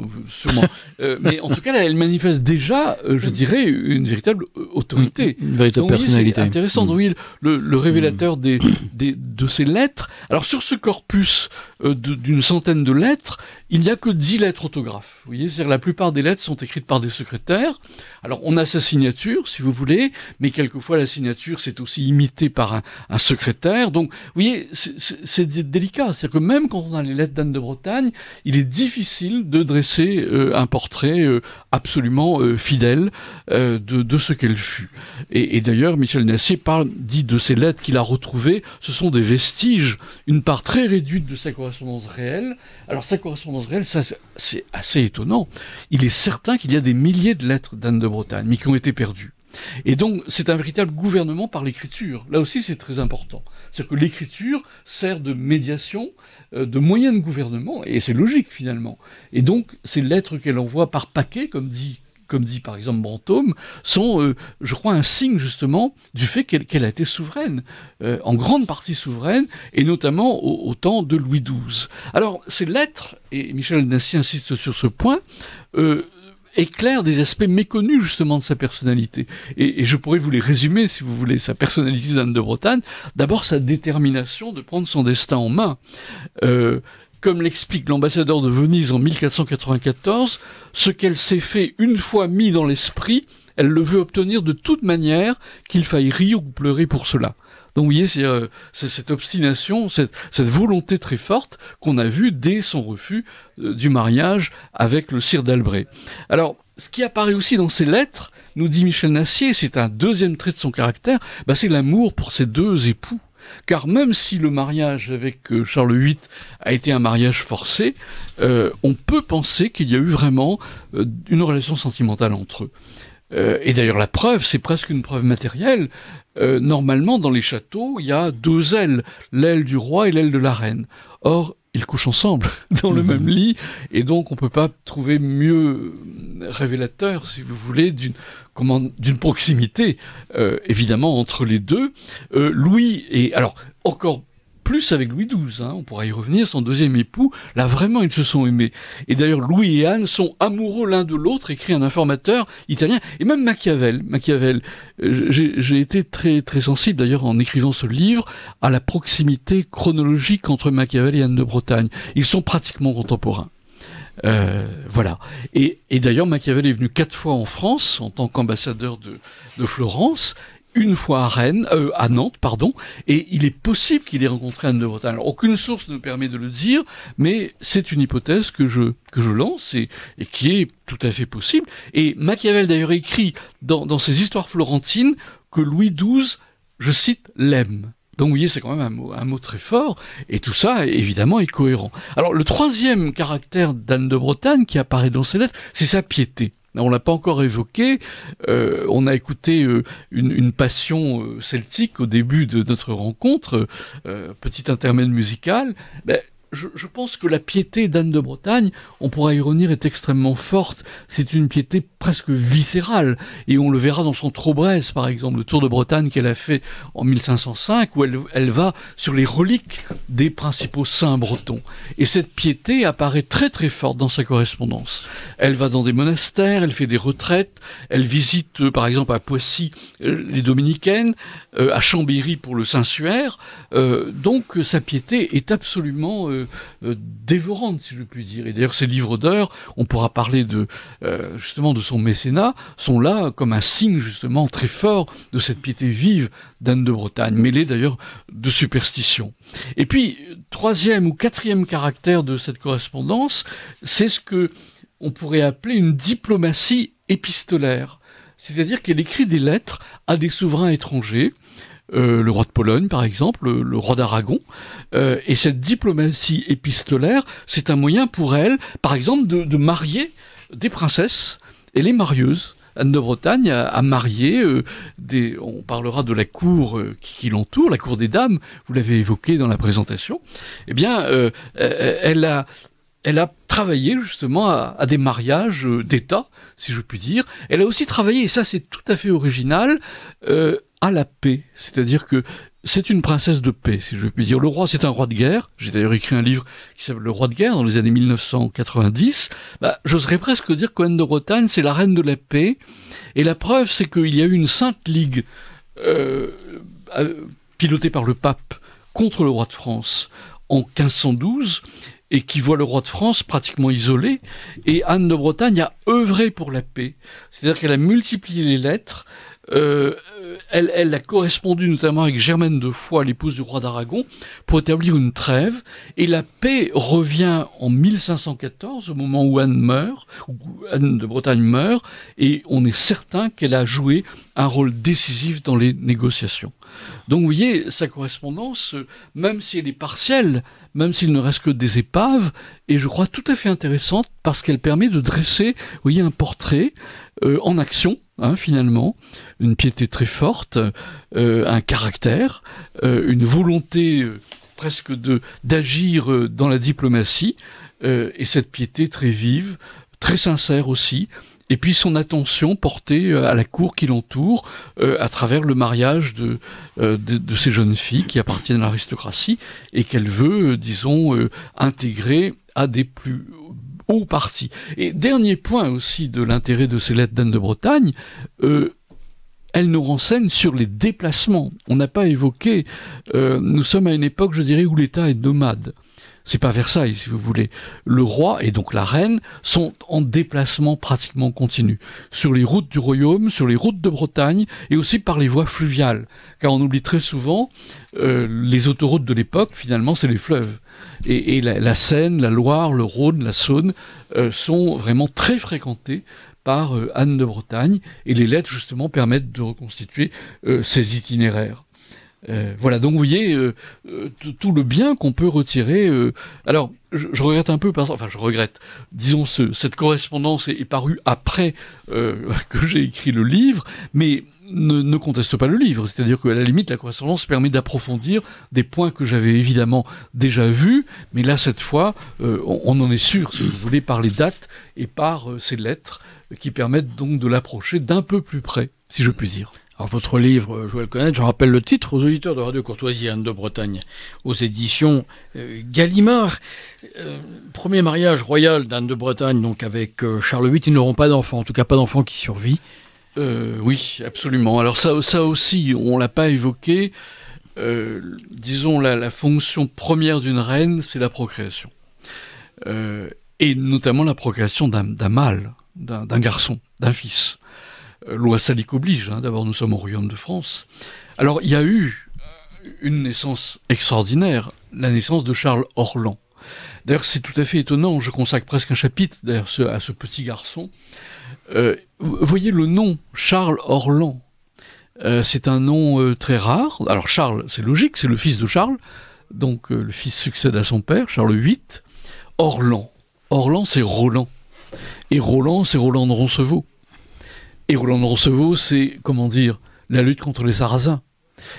Euh, mais en tout cas, elle manifeste déjà, euh, je dirais, une véritable euh, autorité. Une véritable personnalité. intéressante intéressant, mm. oui, le, révélateur mm. des, de ces lettres. Alors, sur ce corpus d'une centaine de lettres, il n'y a que dix lettres autographes. Vous voyez, c'est-à-dire la plupart des lettres sont écrites par des secrétaires alors on a sa signature, si vous voulez, mais quelquefois la signature c'est aussi imité par un, secrétaire. Donc vous voyez, c'est délicat. C'est-à-dire que même quand on a les lettres d'Anne de Bretagne, il est difficile de dresser euh, un portrait euh, absolument euh, fidèle de, ce qu'elle fut. Et, d'ailleurs, Michel Nassier parle, dit de ces lettres qu'il a retrouvées, ce sont des vestiges, une part très réduite de sa correspondance réelle. Alors sa correspondance réelle, ça, c'est assez étonnant, il est certain qu'il y a des milliers de lettres d'Anne de Bretagne, mais qui ont été perdues. Et donc, c'est un véritable gouvernement par l'écriture. Là aussi, c'est très important. C'est-à-dire que l'écriture sert de médiation, euh, de moyen de gouvernement, et c'est logique finalement. Et donc, ces lettres qu'elle envoie par paquet, comme dit comme dit par exemple Brantôme, sont, euh, je crois, un signe justement du fait qu'elle a été souveraine, euh, en grande partie souveraine, et notamment au, temps de Louis XII. Alors, ces lettres, et Michel Nassi insiste sur ce point, euh, éclairent des aspects méconnus justement de sa personnalité. Et, je pourrais vous les résumer si vous voulez. Sa personnalité d'Anne de Bretagne, d'abord sa détermination de prendre son destin en main comme l'explique l'ambassadeur de Venise en 1494, ce qu'elle s'est fait une fois mis dans l'esprit, elle le veut obtenir de toute manière, qu'il faille rire ou pleurer pour cela. Donc vous voyez, c'est euh, cette obstination, cette, volonté très forte qu'on a vue dès son refus euh, du mariage avec le sire d'Albret. Alors, ce qui apparaît aussi dans ses lettres, nous dit Michel Nassier, c'est un deuxième trait de son caractère, bah, c'est l'amour pour ses deux époux car même si le mariage avec euh, Charles VIII a été un mariage forcé, euh, on peut penser qu'il y a eu vraiment euh, une relation sentimentale entre eux. et d'ailleurs la preuve, c'est presque une preuve matérielle. normalement, dans les châteaux, il y a deux ailes, l'aile du roi et l'aile de la reine. Or, ils couchent ensemble dans le mhm. même lit, et donc on ne peut pas trouver mieux euh, révélateur, si vous voulez, d'une d'une proximité euh, évidemment entre les deux. Euh, Louis et alors encore plus avec Louis XII, hein. on pourra y revenir, son deuxième époux, là vraiment ils se sont aimés. Et d'ailleurs Louis et Anne sont amoureux l'un de l'autre, écrit un informateur italien, et même Machiavel. Machiavel, euh, j'ai été très très sensible d'ailleurs en écrivant ce livre à la proximité chronologique entre Machiavel et Anne de Bretagne. Ils sont pratiquement contemporains. Euh, voilà. Et, d'ailleurs, Machiavel est venu quatre fois en France en tant qu'ambassadeur de Florence, une fois à Rennes, euh, à Nantes, pardon, et il est possible qu'il ait rencontré Anne de Bretagne. Alors, aucune source ne permet de le dire, mais c'est une hypothèse que je, que je lance et, qui est tout à fait possible. Et Machiavel d'ailleurs écrit dans, ses histoires florentines que Louis XII, je cite, l'aime. Donc vous voyez, c'est quand même un mot, un mot, très fort, et tout ça, évidemment, est cohérent. Alors le troisième caractère d'Anne de Bretagne qui apparaît dans ses lettres, c'est sa piété on l'a pas encore évoqué. Euh, on a écouté euh, une, passion euh, celtique au début de notre rencontre, petit intermède musical. Ben, je, pense que la piété d'Anne de Bretagne, on pourra y revenir, est extrêmement forte. C'est une piété presque viscérale. Et on le verra dans son Trobresse, par exemple, le Tour de Bretagne qu'elle a fait en 1505, où elle, va sur les reliques des principaux saints bretons. Et cette piété apparaît très très forte dans sa correspondance. Elle va dans des monastères, elle fait des retraites, elle visite, euh, par exemple, à Poissy, euh, les dominicaines, euh, à Chambéry pour le Saint-Suaire. donc sa piété est absolument euh, dévorante, si je puis dire. Et d'ailleurs, ces livres d'heures, on pourra parler de euh, justement de son mécénat, sont là comme un signe justement très fort de cette piété vive d'Anne de Bretagne, mêlée d'ailleurs de superstition. Et puis, troisième ou quatrième caractère de cette correspondance, c'est ce que on pourrait appeler une diplomatie épistolaire. C'est-à-dire qu'elle écrit des lettres à des souverains étrangers, euh, le roi de Pologne par exemple, le, roi d'Aragon. Euh, et cette diplomatie épistolaire, c'est un moyen pour elle, par exemple, de, marier des princesses et les marieuses. Anne de Bretagne a, marié euh, des. On parlera de la cour qui, l'entoure, la cour des dames. Vous l'avez évoqué dans la présentation. Eh bien, elle a. Elle a travaillé justement à, à des mariages d'État, si je puis dire. Elle a aussi travaillé, et ça c'est tout à fait original, à la paix. C'est-à-dire que c'est une princesse de paix, si je puis dire. Le roi, c'est un roi de guerre. J'ai d'ailleurs écrit un livre qui s'appelle Le roi de guerre dans les années 1990. Bah, j'oserais presque dire qu'Anne de Bretagne, c'est la reine de la paix. Et la preuve, c'est qu'il y a eu une sainte ligue euh, euh, pilotée par le pape contre le roi de France en 1512 et qui voit le roi de France pratiquement isolé. Et Anne de Bretagne a œuvré pour la paix. C'est-à-dire qu'elle a multiplié les lettres, euh, elle, elle, a correspondu notamment avec Germaine de Foix, l'épouse du roi d'Aragon, pour établir une trêve. Et la paix revient en 1514, au moment où Anne meurt, Anne de Bretagne meurt, et on est certain qu'elle a joué un rôle décisif dans les négociations. Donc vous voyez, sa correspondance, même si elle est partielle, même s'il ne reste que des épaves, est je crois tout à fait intéressante parce qu'elle permet de dresser, vous voyez, un portrait euh, en action Hein, finalement, une piété très forte, euh, un caractère, euh, une volonté euh, presque de d'agir dans la diplomatie, et cette piété très vive, très sincère aussi, et puis son attention portée à la cour qui l'entoure à travers le mariage de, de, ces jeunes filles qui appartiennent à l'aristocratie et qu'elle veut, disons, intégrer à des plus au parti. Et dernier point aussi de l'intérêt de ces lettres d'Anne de Bretagne, elles euh, elle nous renseignent sur les déplacements. On n'a pas évoqué, euh, nous sommes à une époque, je dirais, où l'État est nomade c'est pas Versailles si vous voulez. Le roi et donc la reine sont en déplacement pratiquement continu sur les routes du royaume, sur les routes de Bretagne et aussi par les voies fluviales, car on oublie très souvent euh, les autoroutes de l'époque. Finalement, c'est les fleuves et, la, Seine, la Loire, le Rhône, la Saône euh, sont vraiment très fréquentées par euh, Anne de Bretagne, et les lettres justement permettent de reconstituer ces itinéraires. Euh, voilà, donc vous voyez euh, euh, tout le bien qu'on peut retirer. alors, je, regrette un peu, enfin je regrette, disons, ce, cette correspondance est, parue après que j'ai écrit le livre, mais ne, conteste pas le livre. C'est-à-dire qu'à la limite, la correspondance permet d'approfondir des points que j'avais évidemment déjà vus, mais là, cette fois, on, on, en est sûr, si vous voulez, par les dates et par ces lettres qui permettent donc de l'approcher d'un peu plus près, si je puis dire. Alors, votre livre, euh, Joël Connaître, je rappelle le titre aux auditeurs de Radio Courtoisie Anne hein, de Bretagne, aux éditions euh, Gallimard. Euh, premier mariage royal d'Anne de Bretagne, donc avec Charles VIII, ils n'auront pas d'enfant, en tout cas pas d'enfant qui survit. oui, absolument. Alors ça, ça aussi, on ne l'a pas évoqué. disons, la, fonction première d'une reine, c'est la procréation. et notamment la procréation d'un mâle, d'un garçon, d'un fils. Euh, loi salique oblige, hein. d'abord nous sommes au royaume de France. Alors il y a eu euh, une naissance extraordinaire, la naissance de Charles Orlan. D'ailleurs c'est tout à fait étonnant, je consacre presque un chapitre à ce petit garçon. Euh, vous voyez le nom, Charles Orlan. c'est un nom très rare. Alors Charles, c'est logique, c'est le fils de Charles. Donc le fils succède à son père, Charles VIII. Orlan. Orlan, c'est Roland. Et Roland, c'est Roland de Roncevaux. Et Roland de c'est, comment dire, la lutte contre les Sarrasins.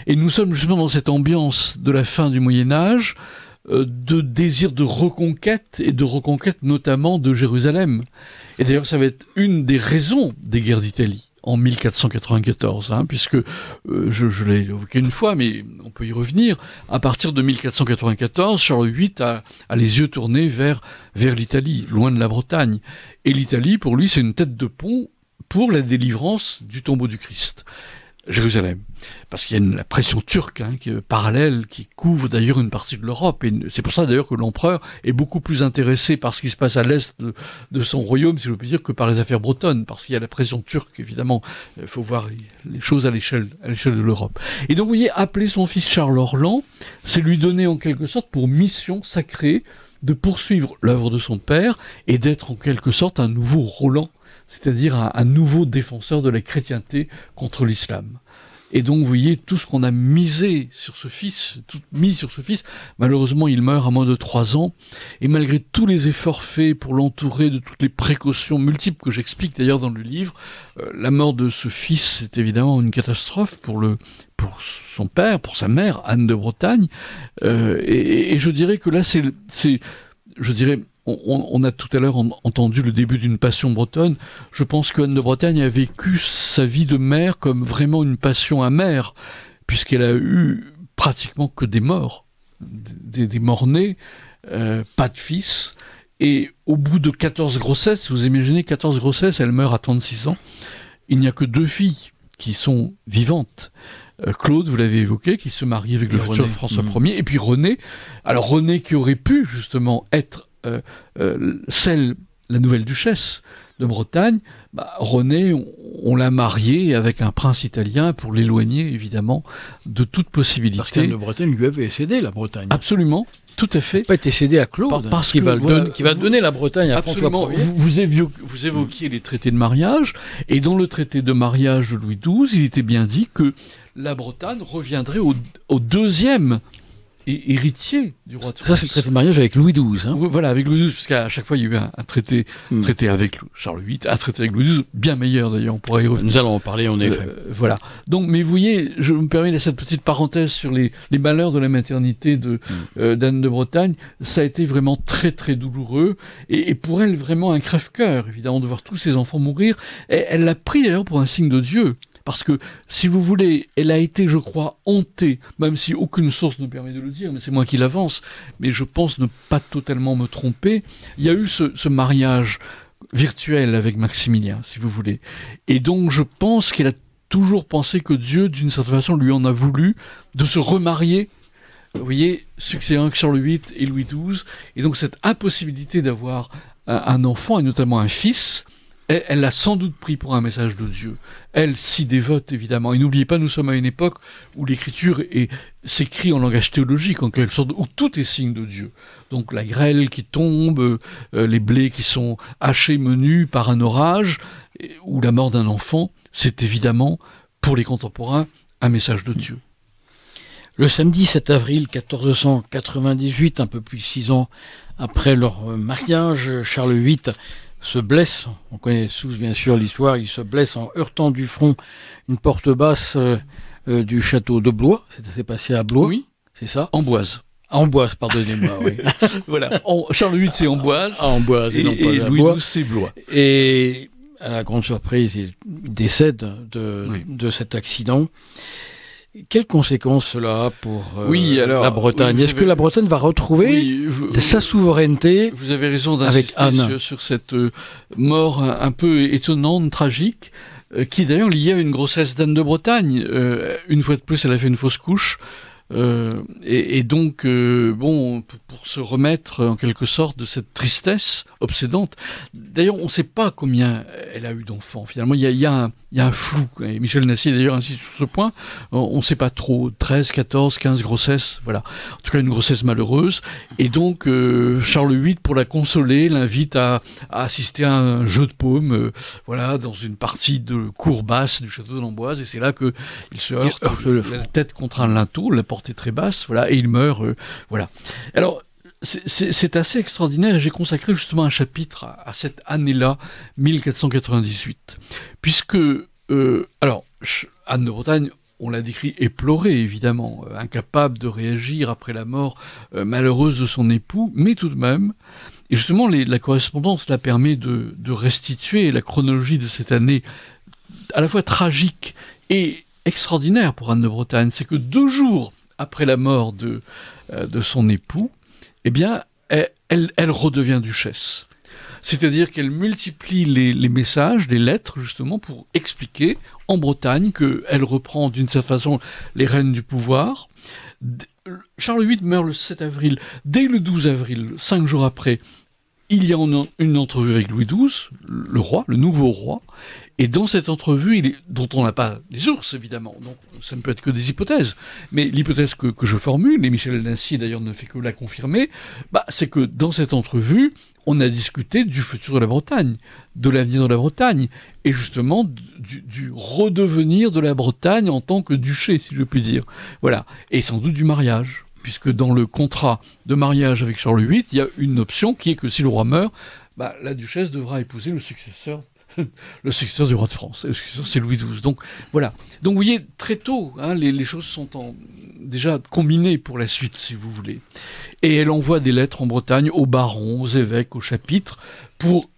Et nous sommes justement dans cette ambiance de la fin du Moyen Âge, euh, de désir de reconquête, et de reconquête notamment de Jérusalem. Et d'ailleurs, ça va être une des raisons des guerres d'Italie en 1494, hein, puisque euh, je, je l'ai évoqué une fois, mais on peut y revenir. À partir de 1494, Charles VIII a, les yeux tournés vers, vers l'Italie, loin de la Bretagne. Et l'Italie, pour lui, c'est une tête de pont pour la délivrance du tombeau du Christ. Jérusalem. Parce qu'il y a une, la pression turque hein, qui est parallèle, qui couvre d'ailleurs une partie de l'Europe. Et c'est pour ça d'ailleurs que l'empereur est beaucoup plus intéressé par ce qui se passe à l'est de, son royaume, si je peux dire, que par les affaires bretonnes. Parce qu'il y a la pression turque, évidemment. Il faut voir les choses à l'échelle, à l'échelle de l'Europe. Et donc, vous voyez, appeler son fils Charles Orlan, c'est lui donner en quelque sorte pour mission sacrée de poursuivre l'œuvre de son père et d'être en quelque sorte un nouveau Roland c'est-à-dire un, nouveau défenseur de la chrétienté contre l'islam. Et donc, vous voyez, tout ce qu'on a misé sur ce fils, mis sur ce fils, malheureusement, il meurt à moins de trois ans. Et malgré tous les efforts faits pour l'entourer de toutes les précautions multiples que j'explique d'ailleurs dans le livre, euh, la mort de ce fils est évidemment une catastrophe pour le, pour son père, pour sa mère, Anne de Bretagne. Euh, et, et, je dirais que là, c'est, je dirais, on, a tout à l'heure entendu le début d'une passion bretonne. Je pense qu'Anne de Bretagne a vécu sa vie de mère comme vraiment une passion amère, puisqu'elle a eu pratiquement que des morts, des, morts-nés, euh, pas de fils. Et au bout de 14 grossesses, vous imaginez 14 grossesses, elle meurt à 36 ans, il n'y a que deux filles qui sont vivantes. Euh, Claude, vous l'avez évoqué, qui se marie avec le François mmh. Ier, et puis René. Alors René qui aurait pu justement être euh, euh, celle, la nouvelle duchesse de Bretagne, bah, René, on, l'a mariée avec un prince italien pour l'éloigner évidemment de toute possibilité. Parce de Bretagne lui avait cédé la Bretagne. Absolument. Tout à fait. Pas été cédé à Claude, parce qui, va, donner, qui va donner la Bretagne à François Vous, évoquiez, les traités de mariage, et dans le traité de mariage de Louis XII, il était bien dit que la Bretagne reviendrait au deuxième héritier du roi de France. Ça, c'est le traité de mariage avec Louis XII. Hein. voilà, avec Louis XII, qu'à chaque fois, il y a eu un, traité, hmm. traité avec Charles VIII, un traité avec Louis XII, bien meilleur d'ailleurs, on pourra y revenir. Nous allons en parler, en euh, effet. voilà. Donc, mais vous voyez, je me permets de cette petite parenthèse sur les, malheurs de la maternité hmm. euh, d'Anne de Bretagne. Ça a été vraiment très, très douloureux, et, pour elle, vraiment un crève-cœur, évidemment, de voir tous ses enfants mourir. elle l'a pris d'ailleurs pour un signe de Dieu. Parce que, si vous voulez, elle a été, je crois, hantée, même si aucune source ne permet de le dire, mais c'est moi qui l'avance, mais je pense ne pas totalement me tromper. Il y a eu ce, mariage virtuel avec Maximilien, si vous voulez. Et donc, je pense qu'elle a toujours pensé que Dieu, d'une certaine façon, lui en a voulu de se remarier vous voyez, succédant Charles VIII et Louis XII. Et donc cette impossibilité d'avoir un enfant, et notamment un fils, elle l'a sans doute pris pour un message de Dieu. Elle s'y dévote, évidemment. Et n'oubliez pas, nous sommes à une époque où l'écriture s'écrit en langage théologique, en quelque sorte, où tout est signe de Dieu. Donc la grêle qui tombe, euh, les blés qui sont hachés menus par un orage, ou la mort d'un enfant, c'est évidemment, pour les contemporains, un message de Dieu. Le samedi 7 avril 1498, un peu plus de six ans après leur mariage, Charles VIII se blesse, on connaît tous bien sûr l'histoire, il se blesse en heurtant du front une porte basse euh, euh, du château de Blois, c'est passé à Blois, oui. c'est ça Amboise. Amboise, pardonnez-moi, oui. voilà, Charles VIII c'est Amboise, ah, Amboise et, Louis XII c'est Blois. Et à la grande surprise, il décède de, de cet accident. Quelles conséquences cela a pour euh, oui, alors, la Bretagne Est-ce que la Bretagne va retrouver sa souveraineté avec sa souveraineté Vous avez raison d'insister sur, cette euh, mort un peu étonnante, tragique, qui euh, qui d'ailleurs liée à une grossesse d'Anne de Bretagne. une fois de plus, elle a fait une fausse couche. Et, donc, bon, pour, se remettre en quelque sorte de cette tristesse obsédante. D'ailleurs, on ne sait pas combien elle a eu d'enfants. Finalement, il y a, y a un, il y a un flou. Et Michel Nassier, d'ailleurs, insiste sur ce point. On ne sait pas trop. 13, 14, 15 grossesses. Voilà. En tout cas, une grossesse malheureuse. Et donc, euh, Charles VIII, pour la consoler, l'invite à, assister à un jeu de paume, euh, voilà, dans une partie de cour basse du château d'Amboise. Et c'est là qu'il se heurte, il la tête contre un linteau, la portée très basse. Voilà. Et il meurt. Euh, voilà. Alors, c'est assez extraordinaire et j'ai consacré justement un chapitre à, cette année-là, 1498. Puisque, euh, alors, Anne de Bretagne, on l'a décrit éplorée évidemment, euh, incapable de réagir après la mort euh, malheureuse de son époux, mais tout de même, et justement la correspondance la permet de, restituer la chronologie de cette année à la fois tragique et extraordinaire pour Anne de Bretagne, c'est que deux jours après la mort de son époux, eh bien, elle, redevient duchesse. C'est-à-dire qu'elle multiplie les, les, messages, les lettres, justement, pour expliquer en Bretagne qu'elle reprend d'une certaine façon les rênes du pouvoir. Charles VIII meurt le 7 avril. Dès le 12 avril, cinq jours après, il y a une entrevue avec Louis XII, le roi, le nouveau roi, et dans cette entrevue, il dont on n'a pas les ours, évidemment, donc ça ne peut être que des hypothèses, mais l'hypothèse que, je formule, et Michel Nancy d'ailleurs ne fait que la confirmer, bah, c'est que dans cette entrevue, on a discuté du futur de la Bretagne, de l'avenir de la Bretagne, et justement du, redevenir de la Bretagne en tant que duché, si je puis dire. Voilà. Et sans doute du mariage, puisque dans le contrat de mariage avec Charles VIII, il y a une option qui est que si le roi meurt, bah, la duchesse devra épouser le successeur le successeur du roi de France. C'est Louis XII. Donc voilà. Donc vous voyez, très tôt, hein, les, choses sont déjà combinées pour la suite, si vous voulez. Et elle envoie des lettres en Bretagne aux barons, aux évêques, aux chapitres, pour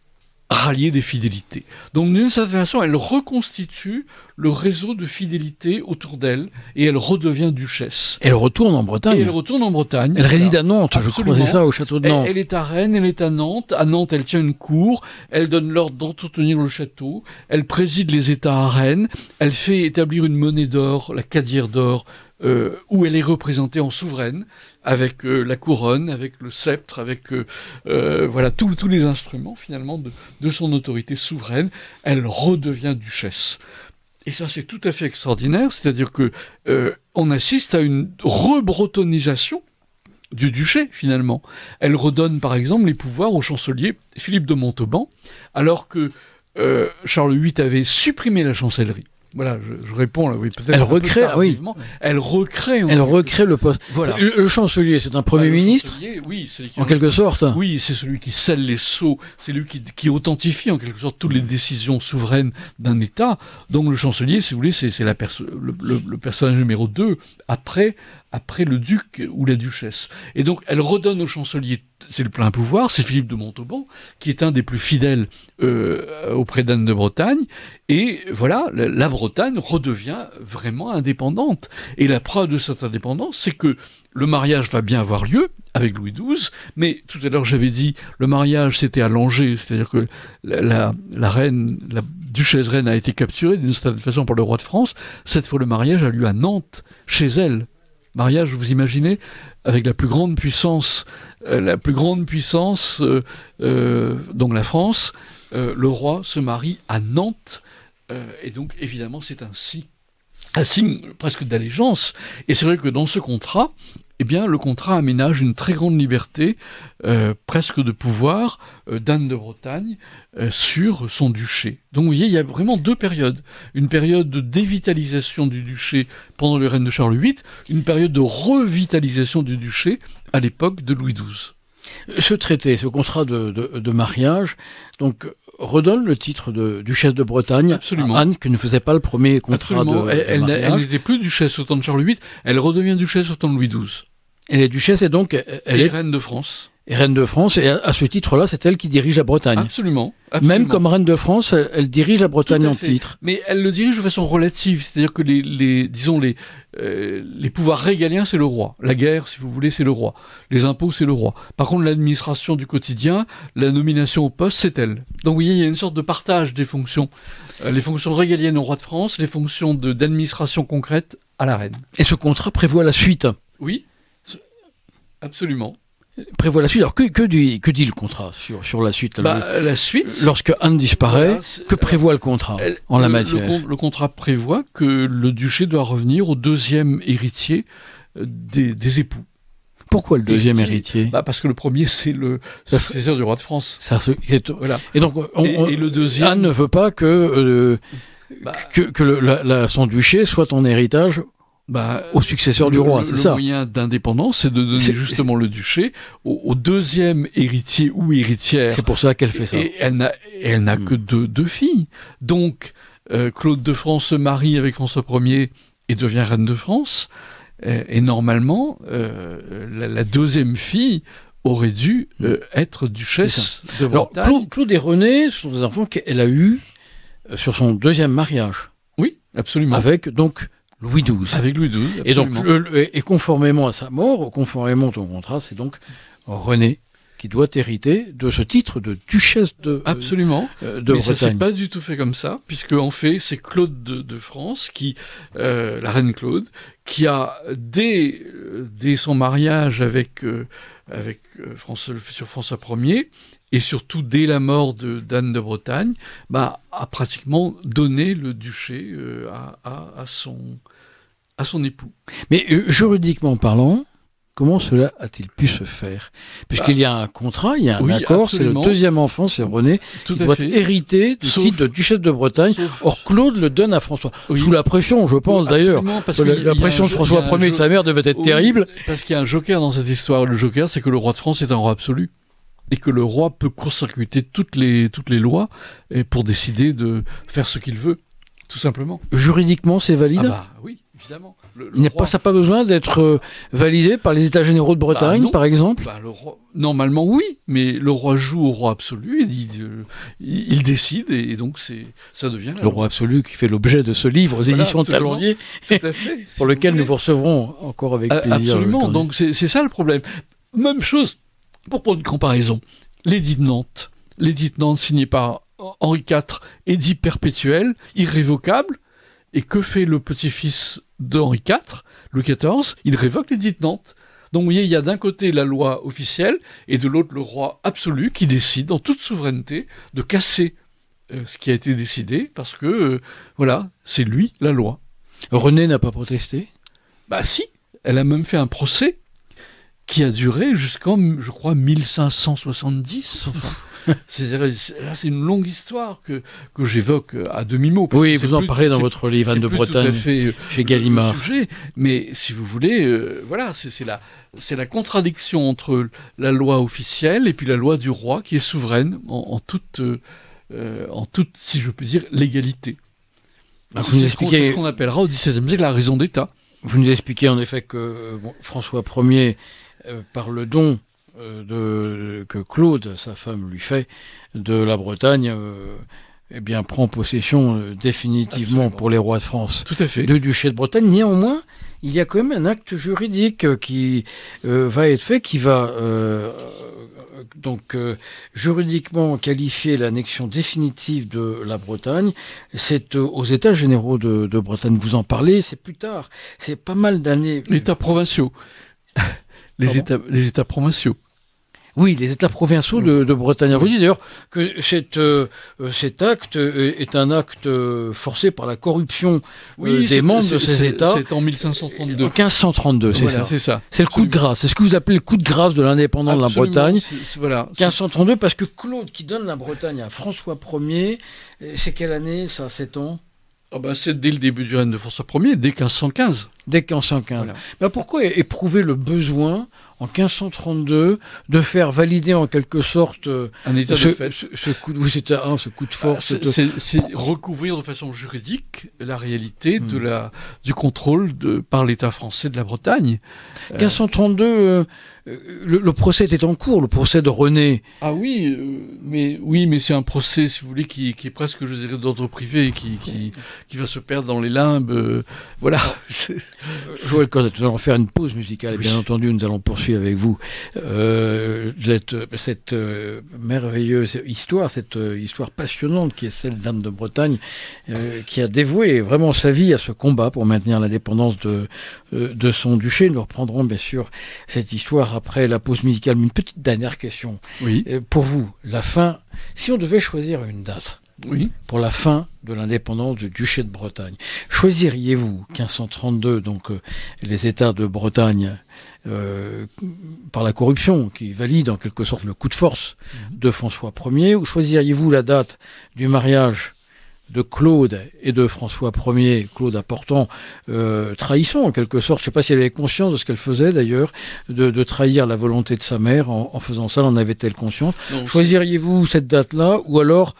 rallier des fidélités. Donc d'une certaine façon, elle reconstitue le réseau de fidélité autour d'elle et elle redevient duchesse. Elle retourne en Bretagne. elle retourne en Bretagne. Elle réside à Nantes, je crois, ça, au château de Nantes. Elle, est à Rennes, elle est à Nantes. À Nantes, elle tient une cour. Elle donne l'ordre d'entretenir le château. Elle préside les États à Rennes. Elle fait établir une monnaie d'or, la cadière d'or, euh, où elle est représentée en souveraine, avec euh, la couronne, avec le sceptre, avec euh, voilà tous les instruments finalement de, son autorité souveraine, elle redevient duchesse. Et ça, c'est tout à fait extraordinaire, c'est-à-dire que on assiste à une rebretonisation du duché, finalement. Elle redonne, par exemple, les pouvoirs au chancelier Philippe de Montauban, alors que Charles VIII avait supprimé la chancellerie. Voilà, je, je réponds là, oui. Elle recrée, oui. Elle recrée. Elle recrée le poste. Voilà. Le, chancelier, c'est un premier bah, ministre. Oui, c'est en quelque sorte. Oui, c'est celui qui scelle les sceaux, c'est lui qui, qui, authentifie en quelque sorte toutes les décisions souveraines d'un État. Donc le chancelier, si vous voulez, c'est la perso le, le, personnage numéro 2 après après le duc ou la duchesse. Et donc elle redonne au chancelier, c'est le plein pouvoir, c'est Philippe de Montauban, qui est un des plus fidèles euh, auprès d'Anne de Bretagne, et voilà, la, Bretagne redevient vraiment indépendante. Et la preuve de cette indépendance, c'est que le mariage va bien avoir lieu avec Louis XII, mais tout à l'heure j'avais dit, le mariage s'était à c'est-à-dire que la reine, la duchesse reine a été capturée d'une certaine façon par le roi de France, cette fois le mariage a lieu à Nantes, chez elle, mariage, vous imaginez, avec la plus grande puissance, euh, la plus grande puissance, euh, euh, donc la France, le roi se marie à Nantes, et donc évidemment c'est un, un signe presque d'allégeance. Et c'est vrai que dans ce contrat, eh bien, le contrat aménage une très grande liberté, euh, presque de pouvoir, euh, d'Anne de Bretagne euh, sur son duché. Donc, vous voyez, il y a vraiment deux périodes. Une période de dévitalisation du duché pendant le règne de Charles VIII, une période de revitalisation du duché à l'époque de Louis XII. Ce traité, ce contrat de, mariage, donc redonne le titre de duchesse de Bretagne à Anne, qui ne faisait pas le premier contrat de, Elle n'était plus duchesse au temps de Charles VIII, elle redevient duchesse au temps de Louis XII. Et la duchesse est donc... Euh, elle et est reine de France. Et reine de France, et à ce titre-là, c'est elle qui dirige la Bretagne. Absolument, Même comme reine de France, elle, dirige la Bretagne en titre. Mais elle le dirige de façon relative, c'est-à-dire que les, disons les, euh, les pouvoirs régaliens, c'est le roi. La guerre, si vous voulez, c'est le roi. Les impôts, c'est le roi. Par contre, l'administration du quotidien, la nomination au poste, c'est elle. Donc, vous voyez, il y a une sorte de partage des fonctions. Euh, les fonctions régaliennes au roi de France, les fonctions d'administration concrète à la reine. Et ce contrat prévoit la suite. Oui. Absolument. Prévoit la suite. Alors que, que, dit, que dit le contrat sur, sur la suite bah, euh, La suite. Lorsque Anne disparaît, que prévoit le contrat en la matière le, contrat prévoit que le duché doit revenir au deuxième héritier euh, des, époux. Pourquoi le deuxième héritier, bah, Parce que le premier, c'est le successeur du roi de France. voilà. Et donc, le deuxième... Anne ne veut pas que, euh, bah. que, son duché soit en héritage bah, au successeur du roi, c'est ça. Le moyen d'indépendance, c'est de donner justement le duché au, deuxième héritier ou héritière. C'est pour ça qu'elle fait ça. Et elle n'a, elle n'a hmm. que deux, deux, filles. Donc, euh, Claude de France se marie avec François Ier et devient reine de France. Euh, et, normalement, euh, la, deuxième fille aurait dû hmm. être duchesse de Alors, Claude, et René sont des enfants qu'elle a eus sur son deuxième mariage. Oui, absolument. Avec donc Louis XII. Avec Louis XII. Et donc, et conformément à sa mort, conformément au contrat, c'est donc René qui doit hériter de ce titre de duchesse de euh, absolument euh, mais ça s'est pas du tout fait comme ça puisque en fait c'est Claude de, France qui euh, la reine Claude qui a dès dès son mariage avec avec François sur François Ier et surtout dès la mort de d'Anne de Bretagne bah a pratiquement donné le duché à, à, à son à son époux. Mais euh, juridiquement parlant, Comment cela a-t-il pu se faire Puisqu'il y a un contrat, il y a un accord, c'est le deuxième enfant, c'est René, qui doit hériter du titre de duchesse de Bretagne. Or, Claude le donne à François. Sous la pression, je pense d'ailleurs. La, la pression de François Ier et de sa mère devait être terrible. Parce qu'il y a un joker dans cette histoire. Le joker, c'est que le roi de France est un roi absolu et que le roi peut court-circuiter toutes les, toutes les lois pour décider de faire ce qu'il veut, tout simplement. Juridiquement, c'est valide ah bah, Oui pas, ça pas besoin d'être euh, validé par les États généraux de Bretagne, bah, par exemple bah, Normalement, oui, mais le roi joue au roi absolu, euh, il, il, décide, et donc c'est, ça devient. Le roi absolu qui fait l'objet de ce livre aux éditions éditions Talonnier, pour lequel nous vous recevrons encore avec plaisir. Absolument, donc c'est, ça le problème. Même chose, pour prendre une comparaison, l'édit de Nantes. L'édit de Nantes signé par Henri IV, édit perpétuel, irrévocable, et que fait le petit-fils d'Henri IV, Louis XIV Il révoque les de Nantes. Donc vous voyez, il y a d'un côté la loi officielle et de l'autre le roi absolu qui décide en toute souveraineté de casser euh, ce qui a été décidé parce que, euh, voilà, c'est lui la loi. René n'a pas protesté Bah si, elle a même fait un procès qui a duré jusqu'en, je crois, 1570. Enfin. c'est une longue histoire que, que j'évoque à demi-mot. Oui, vous en parlez dans votre livre, Anne de Bretagne, euh, chez Gallimard. mais si vous voulez, euh, voilà, c'est la, c'est la contradiction entre la loi officielle et puis la loi du roi qui est souveraine en, toute, euh, en toute, si je peux dire, légalité. Ah, c'est ce qu'on appellera au XVIIe siècle la raison d'État. Vous nous expliquez en effet que François Ier, par le don euh, de, que Claude, sa femme, lui fait de la Bretagne. Euh, eh bien, prend possession euh, définitivement pour les rois de France Tout à fait. du duché de Bretagne. Néanmoins, il y a quand même un acte juridique qui va être fait, qui va donc juridiquement qualifier l'annexion définitive de la Bretagne. C'est aux États généraux de, de, Bretagne. Vous en parlez, c'est plus tard. C'est pas mal d'années. États provinciaux. les, états, les États provinciaux. Oui, les États provinciaux de, de Bretagne. Vous dites d'ailleurs que euh, euh, cet acte euh, est un acte forcé par la corruption des membres de ces États. C'est en 1532. 1532, c'est ça. C'est le coup de grâce. C'est ce que vous appelez le coup de grâce de l'indépendance de la Bretagne. voilà. 1532, parce que Claude qui donne la Bretagne à François Ier, c'est quelle année ça 7 ans ah ben, c'est dès le début du règne de François Ier, dès 1515. Dès 1515. Ben, pourquoi éprouver le besoin, en 1532, de faire valider en quelque sorte euh, un état ce, coup de, ah, force C'est recouvrir de façon juridique la réalité hmm. du contrôle par l'État français de la Bretagne. 1532, euh, le, procès était en cours, le procès de René. Ah oui, euh, mais oui, mais c'est un procès, si vous voulez, qui, est presque, je dirais, d'ordre privé, qui, qui, va se perdre dans les limbes. Euh, voilà. Ah. Euh, Joël corps. nous allons faire une pause musicale, et bien entendu, nous allons poursuivre avec vous cette, merveilleuse histoire, cette histoire passionnante qui est celle d'Anne de Bretagne, qui a dévoué vraiment sa vie à ce combat pour maintenir l'indépendance de, de son duché. Nous reprendrons, bien sûr, cette histoire après la pause musicale, une petite dernière question. Oui. Euh, pour vous, la fin, si on devait choisir une date oui. pour la fin de l'indépendance du duché de Bretagne, choisiriez-vous 1532, donc euh, les États de Bretagne euh, par la corruption, qui valide en quelque sorte le coup de force mhm. de François Ier, ou choisiriez-vous la date du mariage de Claude et de François Ier, Claude apportant, euh, trahissant en quelque sorte, je ne sais pas si elle avait conscience de ce qu'elle faisait d'ailleurs, de, trahir la volonté de sa mère en, en faisant ça, en avait-elle conscience Choisiriez-vous cette date-là ou alors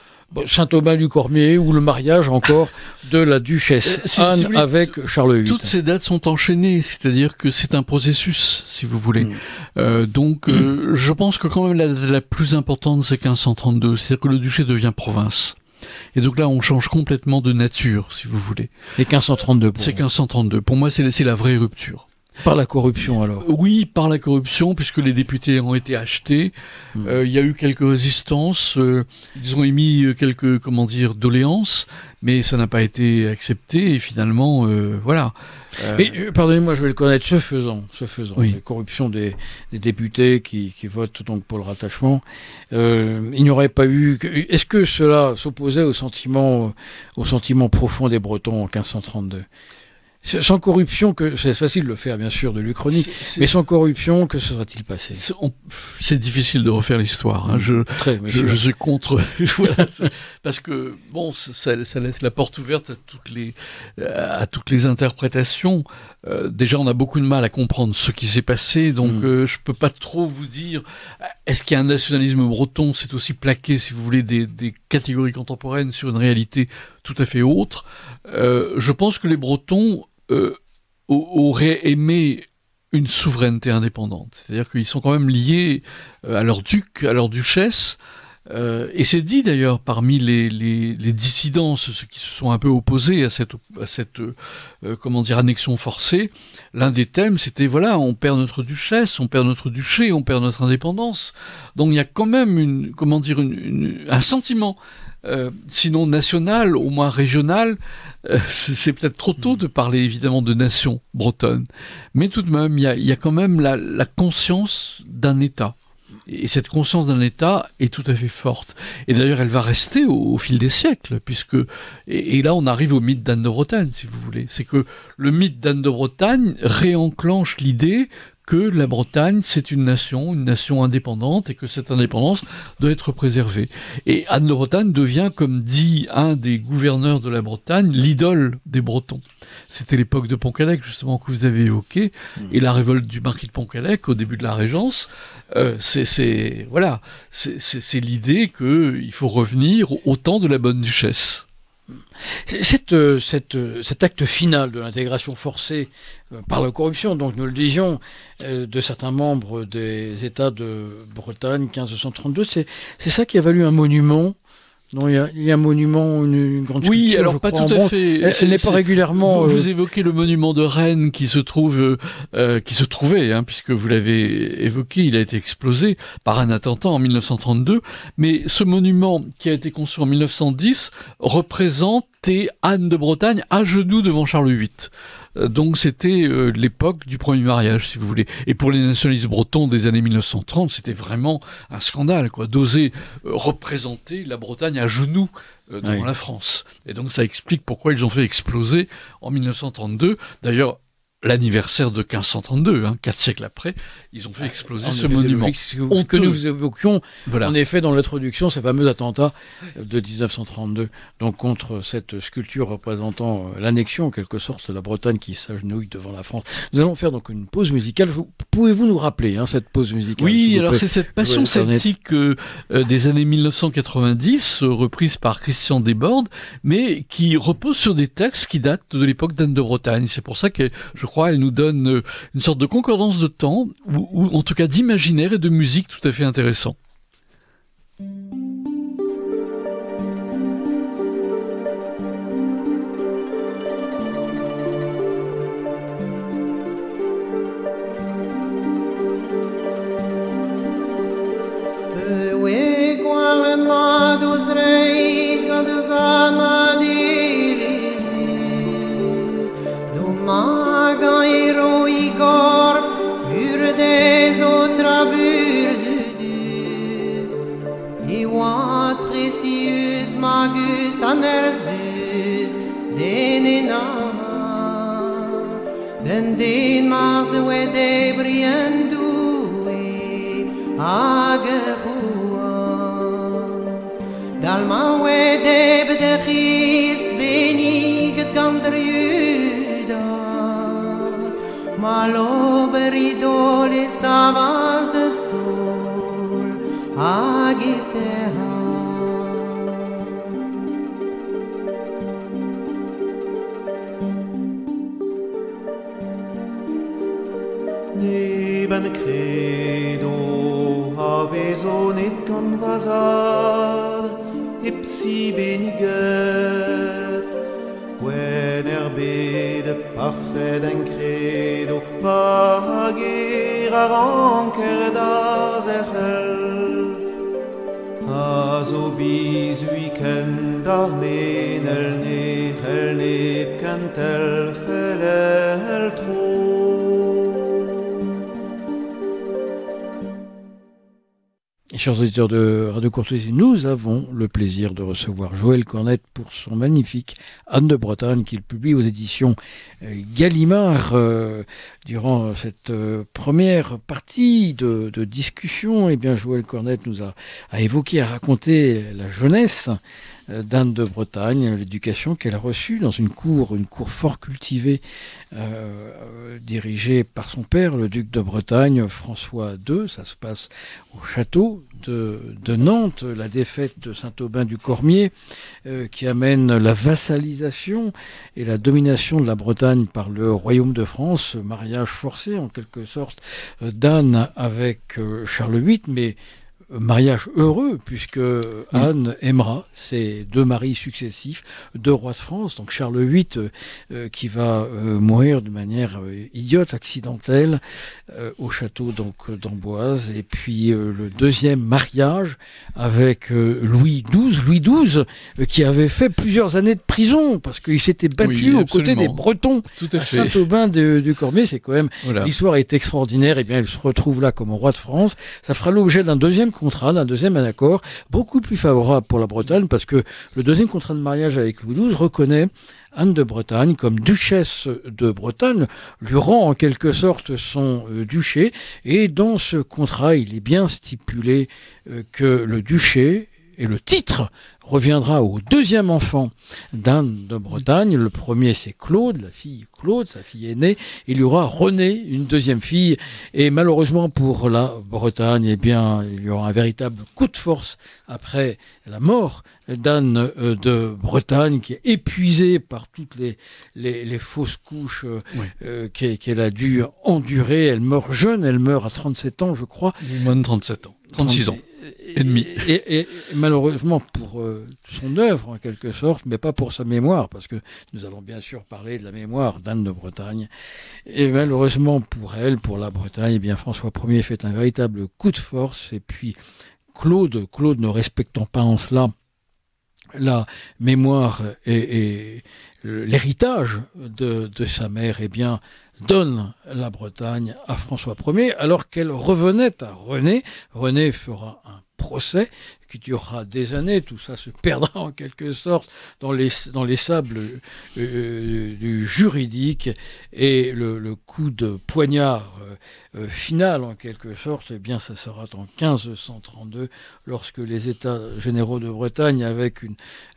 Saint Thomas du Cormier ou le mariage encore de la duchesse euh, Anne avec Charles VIII. Toutes ces dates sont enchaînées, c'est-à-dire que c'est un processus, si vous voulez. Mm. Euh, donc, euh, je pense que quand même la, la plus importante, c'est 1532, c'est-à-dire que le duché devient province. Et donc là, on change complètement de nature, si vous voulez. C'est 1532. C'est 1532. Pour moi, c'est la vraie rupture. Par la corruption alors Oui, par la corruption, puisque les députés ont été achetés. Hmm. Euh, il y a eu quelques résistances. Euh, ils ont émis euh, quelques, comment dire, doléances, mais ça n'a pas été accepté. Et finalement, voilà. Mais pardonnez-moi, je vais le connaître. Ce faisant, ce faisant, la corruption des, députés qui, qui, votent donc pour le rattachement, il n'y aurait pas eu. Est-ce que cela s'opposait au sentiment, au sentiment profond des Bretons en 1532 sans corruption, que c'est facile de le faire, bien sûr, de l'Uchronie, mais sans corruption, que se t il passé C'est difficile de refaire l'histoire. Hein. Je, je, suis contre, parce que bon, ça, laisse la porte ouverte à toutes les, à toutes les interprétations. Euh, déjà, on a beaucoup de mal à comprendre ce qui s'est passé, donc je mm. euh, ne je peux pas trop vous dire. Euh, est-ce qu'il y a un nationalisme breton C'est aussi plaqué, si vous voulez, des, catégories contemporaines sur une réalité tout à fait autre. je pense que les Bretons euh, auraient aimé une souveraineté indépendante. C'est-à-dire qu'ils sont quand même liés euh, à leur duc, à leur duchesse. Euh, et c'est dit d'ailleurs parmi les, les, dissidents, ceux qui se sont un peu opposés à cette, cette comment dire, annexion forcée, l'un des thèmes c'était voilà, on perd notre duchesse, on perd notre duché, on perd notre indépendance. Donc il y a quand même une, comment dire, un sentiment euh, sinon nationale, au moins régional, euh, c'est peut-être trop tôt de parler évidemment de nation bretonne, mais tout de même, il y a, quand même la, conscience d'un État. Et cette conscience d'un État est tout à fait forte. Et d'ailleurs, elle va rester au, fil des siècles, puisque. et là, on arrive au mythe d'Anne de Bretagne, si vous voulez. C'est que le mythe d'Anne de Bretagne réenclenche l'idée que la Bretagne, c'est une nation, une nation indépendante, et que cette indépendance doit être préservée. Et Anne de Bretagne devient, comme dit un des gouverneurs de la Bretagne, l'idole des Bretons. C'était l'époque de Pontcallec, justement, que vous avez évoqué, hmm. et la révolte du marquis de Pontcallec au début de la Régence. Euh, c'est voilà, c'est l'idée qu'il faut revenir au temps de la bonne duchesse. Cette, euh, euh, cet acte final de l'intégration forcée euh, par la corruption, donc nous le disions, de certains membres des États de Bretagne 1532, c'est ça qui a valu un monument non, il y, a, un monument, une, grande Oui, alors pas tout à fait. Ce n'est pas régulièrement. Vous, euh, évoquez le monument de Rennes qui se trouve, euh, euh, qui se trouvait, hein, puisque vous l'avez évoqué, il a été explosé par un attentat en 1932. Mais ce monument qui a été construit en 1910 représente Anne de Bretagne à genoux devant Charles VIII. Euh, donc c'était euh, l'époque du premier mariage, si vous voulez. Et pour les nationalistes bretons des années 1930, c'était vraiment un scandale, quoi, d'oser euh, représenter la Bretagne à genoux devant la France. Et donc ça explique pourquoi ils ont fait exploser en 1932. D'ailleurs, l'anniversaire de 1532, hein, quatre siècles après, ils ont fait ah, exploser ce monument. Que nous évoquions, voilà. en effet, dans l'introduction, ces fameux attentats de 1932. Donc, contre cette sculpture représentant euh, l'annexion, en quelque sorte, de la Bretagne qui s'agenouille devant la France. Nous allons faire donc une pause musicale. Pouvez-vous nous rappeler hein, cette pause musicale Oui, alors c'est cette passion celtique euh, euh, des années 1990, reprise par Christian Desbordes, mais qui repose sur des textes qui datent de l'époque d'Anne de Bretagne. C'est pour ça que je crois, elle nous donne euh, une sorte de concordance de temps, ou, ou en tout cas d'imaginaire et de musique tout à fait intéressant. sannersüß, den in avans, den din maz we de briendui, ageruans, dal ma we de bedechis benig et gander judas, malo beridoli savas de stul, agiteas. Et si ipsi beniget quen de parfait en credo vagir ar anker da zerhel obis weekend ar menel ne hel chers auditeurs de Radio Courtoisie, nous avons le plaisir de recevoir Joël Cornette pour son magnifique Anne de Bretagne qu'il publie aux éditions euh, Gallimard euh, durant cette euh, première partie de, discussion. et eh bien, Joël Cornette nous a, a évoqué, a raconté la jeunesse euh, d'Anne de Bretagne, l'éducation qu'elle a reçue dans une cour, une cour fort cultivée, euh, euh, dirigée par son père, le duc de Bretagne, François II. Ça se passe au château de, Nantes, la défaite de Saint-Aubin du Cormier, qui amène la vassalisation et la domination de la Bretagne par le royaume de France, mariage forcé en quelque sorte d'Anne avec Charles VIII, mais mariage heureux, puisque Anne aimera ses deux maris successifs, deux rois de France, donc Charles VIII, euh, qui va euh, mourir de manière euh, idiote, accidentelle, au château donc d'Amboise, et puis le deuxième mariage avec Louis XII, Louis XII, qui avait fait plusieurs années de prison, parce qu'il s'était battu aux côtés des Bretons à, Saint-Aubin du Cormier, c'est quand même, l'histoire est extraordinaire, et eh bien elle se retrouve là comme roi de France, ça fera l'objet d'un deuxième contrat d'un deuxième accord beaucoup plus favorable pour la Bretagne parce que le deuxième contrat de mariage avec Louis XII reconnaît Anne de Bretagne comme duchesse de Bretagne, lui rend en quelque sorte son euh, duché et dans ce contrat il est bien stipulé euh, que le duché et le titre reviendra au deuxième enfant d'Anne de Bretagne. Le premier, c'est Claude, la fille Claude, sa fille aînée. Il y aura Renée, une deuxième fille. Et malheureusement pour la Bretagne, eh bien, il y aura un véritable coup de force après la mort d'Anne euh, de Bretagne, qui est épuisée par toutes les, fausses couches euh, euh, qu'elle a dû endurer. Elle meurt jeune, elle meurt à 37 ans, je crois. Moins de 37 ans. 36 ans. Et, malheureusement pour euh, son œuvre en quelque sorte, mais pas pour sa mémoire, parce que nous allons bien sûr parler de la mémoire d'Anne de Bretagne. Et malheureusement pour elle, pour la Bretagne, eh bien François Ier fait un véritable coup de force. Et puis Claude, Claude ne respectant pas en cela la mémoire et, l'héritage de, sa mère, eh bien, donne la Bretagne à François Ier, alors qu'elle revenait à René. René fera un procès qui durera des années. Tout ça se perdra en quelque sorte dans les, dans les sables euh, euh, du juridique et le, coup de poignard euh, final en quelque sorte, eh bien ça sera en 1532 lorsque les États généraux de Bretagne, avec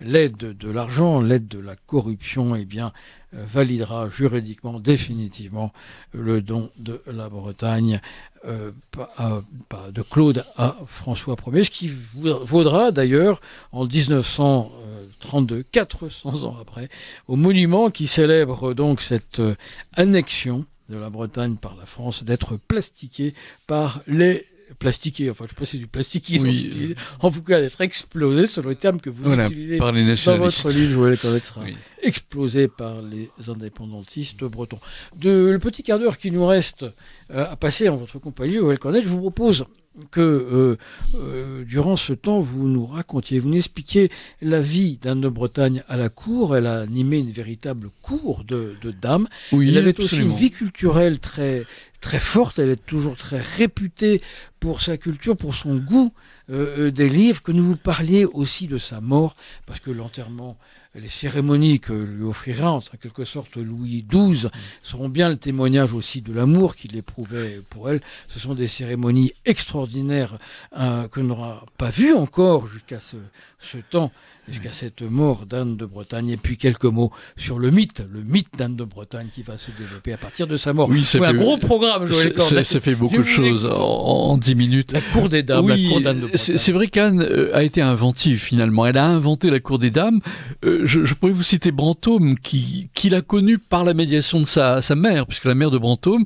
l'aide de l'argent, l'aide de la corruption, eh bien validera juridiquement définitivement le don de la Bretagne euh, de Claude à François Ier, ce qui vaudra d'ailleurs en 1932, 400 ans après, au monument qui célèbre donc cette euh, annexion de la Bretagne par la France, d'être plastiqué par les plastiqué, enfin je sais pas si c'est du plastiquisme, en tout cas d'être explosé selon les termes que vous utilisez par les dans votre livre, vous allez connaître, euh, explosé par les indépendantistes bretons. De le petit quart d'heure qui nous reste euh, à passer en votre compagnie, Joël allez je vous propose que euh, euh, durant ce temps, vous nous racontiez, vous nous expliquiez la vie d'Anne de Bretagne à la cour. Elle a animé une véritable cour de, dames. Oui, elle avait aussi une vie culturelle très, très forte. Elle est toujours très réputée pour sa culture, pour son goût euh, des livres. Que nous vous parliez aussi de sa mort, parce que l'enterrement les cérémonies que lui offrira, en quelque sorte, Louis XII, seront bien le témoignage aussi de l'amour qu'il éprouvait pour elle. Ce sont des cérémonies extraordinaires euh, que l'on n'aura pas vues encore jusqu'à ce ce temps jusqu'à cette mort d'Anne de Bretagne. Et puis quelques mots sur le mythe, le mythe d'Anne de Bretagne qui va se développer à partir de sa mort. Oui, c'est un gros programme, Joël Corday. Ça fait beaucoup de choses en, dix minutes. La cour des dames, C'est vrai qu'Anne euh, a été inventive finalement. Elle a inventé la cour des dames. Euh, je, pourrais vous citer Brantôme qui, l'a connue par la médiation de sa, mère, puisque la mère de Brantôme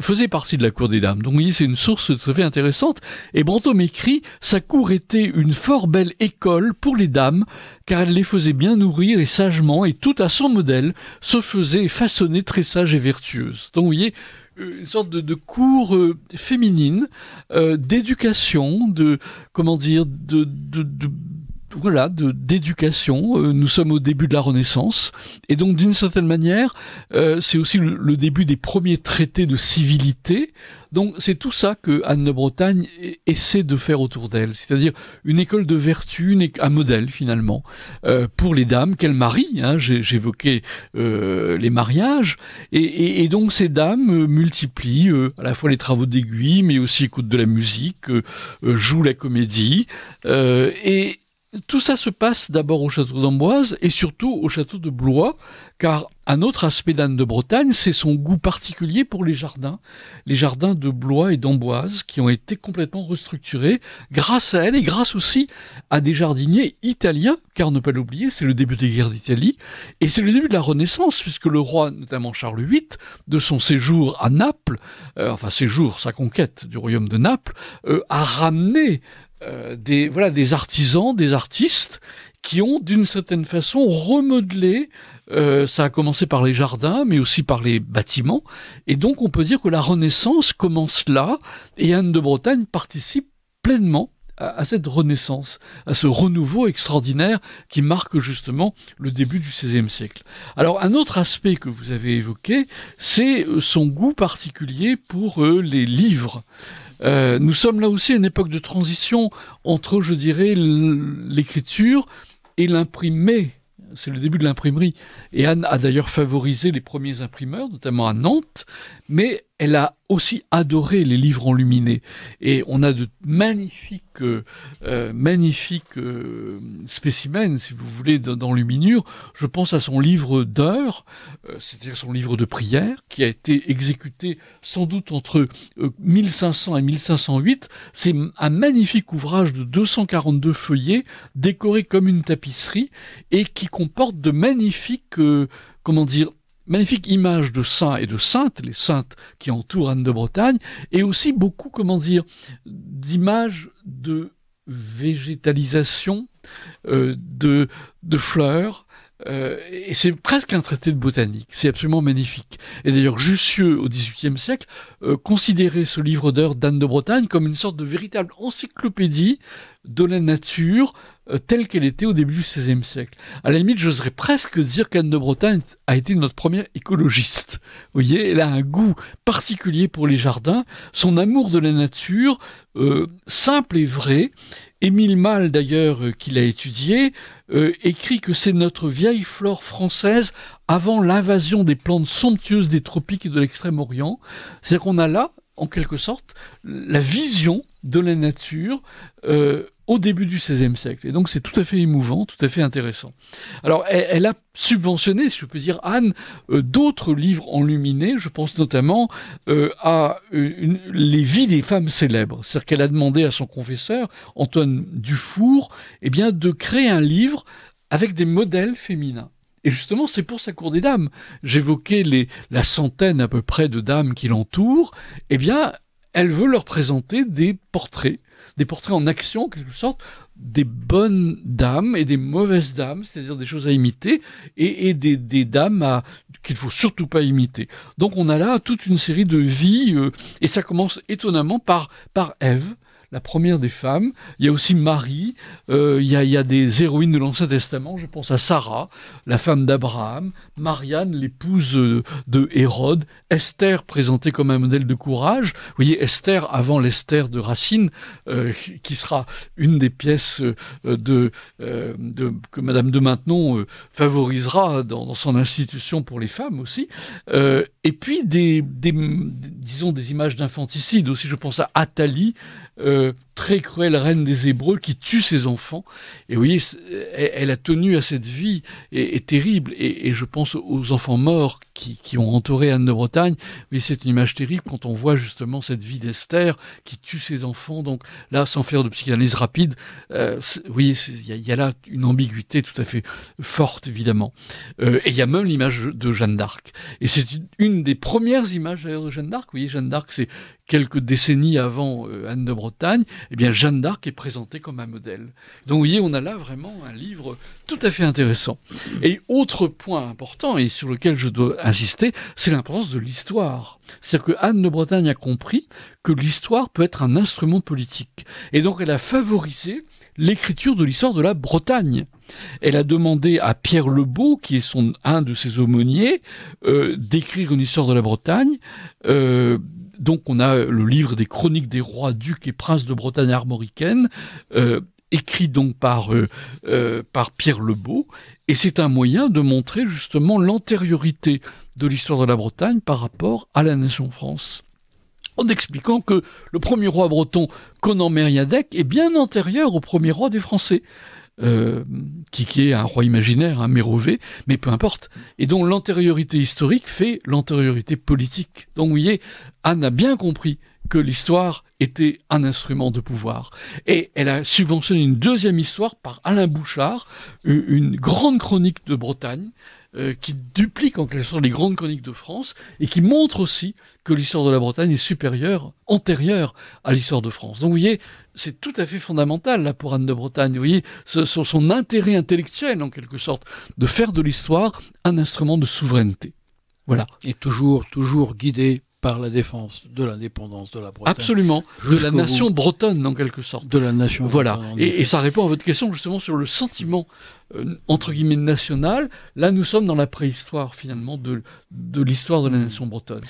faisait partie de la cour des dames. Donc oui, c'est une source très intéressante. Et Brantôme écrit « Sa cour était une fort belle école pour les dames, car elle les faisait bien nourrir et sagement, et tout à son modèle se faisait façonner très sage et vertueuse. Donc vous voyez, euh, une sorte de, cours euh, féminine, euh, d'éducation, de comment dire, de voilà, d'éducation. Euh, nous sommes au début de la Renaissance, et donc d'une certaine manière, euh, c'est aussi le, début des premiers traités de civilité. Donc c'est tout ça que Anne de Bretagne e, essaie de faire autour d'elle, c'est-à-dire une école de vertu, une, un modèle finalement euh, pour les dames qu'elle marie. Hein. J'évoquais euh, les mariages, et, et, et, donc ces dames euh, multiplient à la fois les travaux d'aiguille, mais aussi écoutent de la musique, jouent la comédie, et tout ça se passe d'abord au château d'Amboise et surtout au château de Blois, car un autre aspect d'Anne de Bretagne, c'est son goût particulier pour les jardins, les jardins de Blois et d'Amboise qui ont été complètement restructurés grâce à elle et grâce aussi à des jardiniers italiens, car ne pas l'oublier, c'est le début des guerres d'Italie et c'est le début de la Renaissance puisque le roi, notamment Charles VIII, de son séjour à Naples, euh, enfin séjour, sa conquête du royaume de Naples, euh, a ramené euh, des, voilà, des artisans, des artistes qui ont d'une certaine façon remodelé, euh, ça a commencé par les jardins, mais aussi par les bâtiments, et donc on peut dire que la Renaissance commence là, et Anne de Bretagne participe pleinement à, cette renaissance, à ce renouveau extraordinaire qui marque justement le début du XVIe siècle. Alors un autre aspect que vous avez évoqué, c'est euh, son goût particulier pour les livres. Euh, nous sommes là aussi à une époque de transition entre, je dirais, l'écriture et l'imprimé. C'est le début de l'imprimerie. Et Anne a d'ailleurs favorisé les premiers imprimeurs, notamment à Nantes, mais elle a aussi adoré les livres enluminés. Et on a de magnifiques, euh, euh, magnifiques euh, spécimens, si vous voulez, d'enluminure. Je pense à son livre d'heures, c'est-à-dire son livre de prière, qui a été exécuté sans doute entre 1500 et 1508. C'est un magnifique ouvrage de 242 feuillets, décoré comme une tapisserie, et qui comporte de magnifiques, comment dire, magnifique image de saints et de saintes, les saintes qui entourent Anne de Bretagne, et aussi beaucoup, comment dire, d'images de végétalisation, euh, de fleurs, euh, et c'est presque un traité de botanique. C'est absolument magnifique. Et d'ailleurs, Jussieu, au XVIIIe siècle, euh, considérait ce livre d'heures d'Anne de Bretagne comme une sorte de véritable encyclopédie de la nature euh, telle qu'elle était au début du XVIe siècle. À la limite, j'oserais presque dire qu'Anne de Bretagne a été notre première écologiste. Vous voyez, elle a un goût particulier pour les jardins, son amour de la nature, simple et vrai, Émile Mal, d'ailleurs, qui l'a étudié, euh, écrit que c'est notre vieille flore française avant l'invasion des plantes somptueuses des tropiques et de l'extrême-orient. C'est-à-dire qu'on a là, en quelque sorte, la vision de la nature euh, au début du XVIe siècle. Et donc c'est tout à fait émouvant, tout à fait intéressant. Alors elle, a subventionné, si je peux dire, Anne, euh, d'autres livres enluminés. Je pense notamment euh, à euh, les vies des femmes célèbres. C'est-à-dire qu'elle a demandé à son confesseur, Antoine Dufour, eh bien, de créer un livre avec des modèles féminins. Et justement, c'est pour sa cour des dames. J'évoquais les, la centaine à peu près de dames qui l'entourent. Eh bien, elle veut leur présenter des portraits des portraits en action, en quelque sorte, des bonnes dames et des mauvaises dames, c'est-à-dire des choses à imiter et, des, dames qu'il faut surtout pas imiter. Donc on a là toute une série de vies euh, et ça commence étonnamment par par Ève la première des femmes. Il y a aussi Marie, euh, il, y a, des héroïnes de l'Ancien Testament, je pense à Sarah, la femme d'Abraham, Marianne, l'épouse de Hérode, Esther présentée comme un modèle de courage. Vous voyez, Esther avant l'Esther de Racine, euh, qui sera une des pièces euh, de, que Madame de Maintenon favorisera dans, son institution pour les femmes aussi. et puis disons des images d'infanticide aussi. Je pense à Athalie, euh, très cruelle reine des Hébreux qui tue ses enfants. Et vous voyez, elle a tenu à cette vie et, terrible. Et, je pense aux enfants morts qui, ont entouré Anne de Bretagne. Mais c'est une image terrible quand on voit justement cette vie d'Esther qui tue ses enfants. Donc là, sans faire de psychanalyse rapide, euh, il y, a là une ambiguïté tout à fait forte, évidemment. Euh, et il y a même l'image de Jeanne d'Arc. Et c'est une, des premières images de Jeanne d'Arc. Vous voyez, Jeanne d'Arc, c'est quelques décennies avant euh, Anne de Bretagne, eh bien Jeanne d'Arc est présentée comme un modèle. Donc vous voyez, on a là vraiment un livre tout à fait intéressant. Et autre point important, et sur lequel je dois insister, c'est l'importance de l'histoire. C'est-à-dire que Anne de Bretagne a compris que l'histoire peut être un instrument politique. Et donc elle a favorisé l'écriture de l'histoire de la Bretagne. Elle a demandé à Pierre Lebeau, qui est son, un de ses aumôniers, euh, d'écrire une histoire de la Bretagne. Euh, donc on a euh, le livre des chroniques des rois, ducs et princes de Bretagne armoricaine, euh, écrit donc par, Pierre euh, le par Pierre Lebeau, et c'est un moyen de montrer justement l'antériorité de l'histoire de la Bretagne par rapport à la nation France en expliquant que le premier roi breton, Conan Mériadec, est bien antérieur au premier roi des Français qui, euh, qui, est un roi imaginaire, un Mérové, mais peu importe, et dont l'antériorité historique fait l'antériorité politique. Donc vous voyez, Anne a bien compris que l'histoire était un instrument de pouvoir. Et elle a subventionné une deuxième histoire par Alain Bouchard, une grande chronique de Bretagne, euh, qui duplique en quelque sorte les grandes chroniques de France et qui montre aussi que l'histoire de la Bretagne est supérieure, antérieure à l'histoire de France. Donc vous voyez, c'est tout à fait fondamental là pour Anne de Bretagne. Vous voyez, ce, son, son intérêt intellectuel en quelque sorte de faire de l'histoire un instrument de souveraineté. Voilà. Et toujours, toujours guidé par la défense de l'indépendance de la Bretagne. Absolument, de la nation bretonne en quelque sorte. De la nation. Voilà, et, ça répond à votre question justement sur le sentiment euh, entre guillemets national. Là, nous sommes dans la préhistoire finalement de, de l'histoire de la hmm. nation bretonne.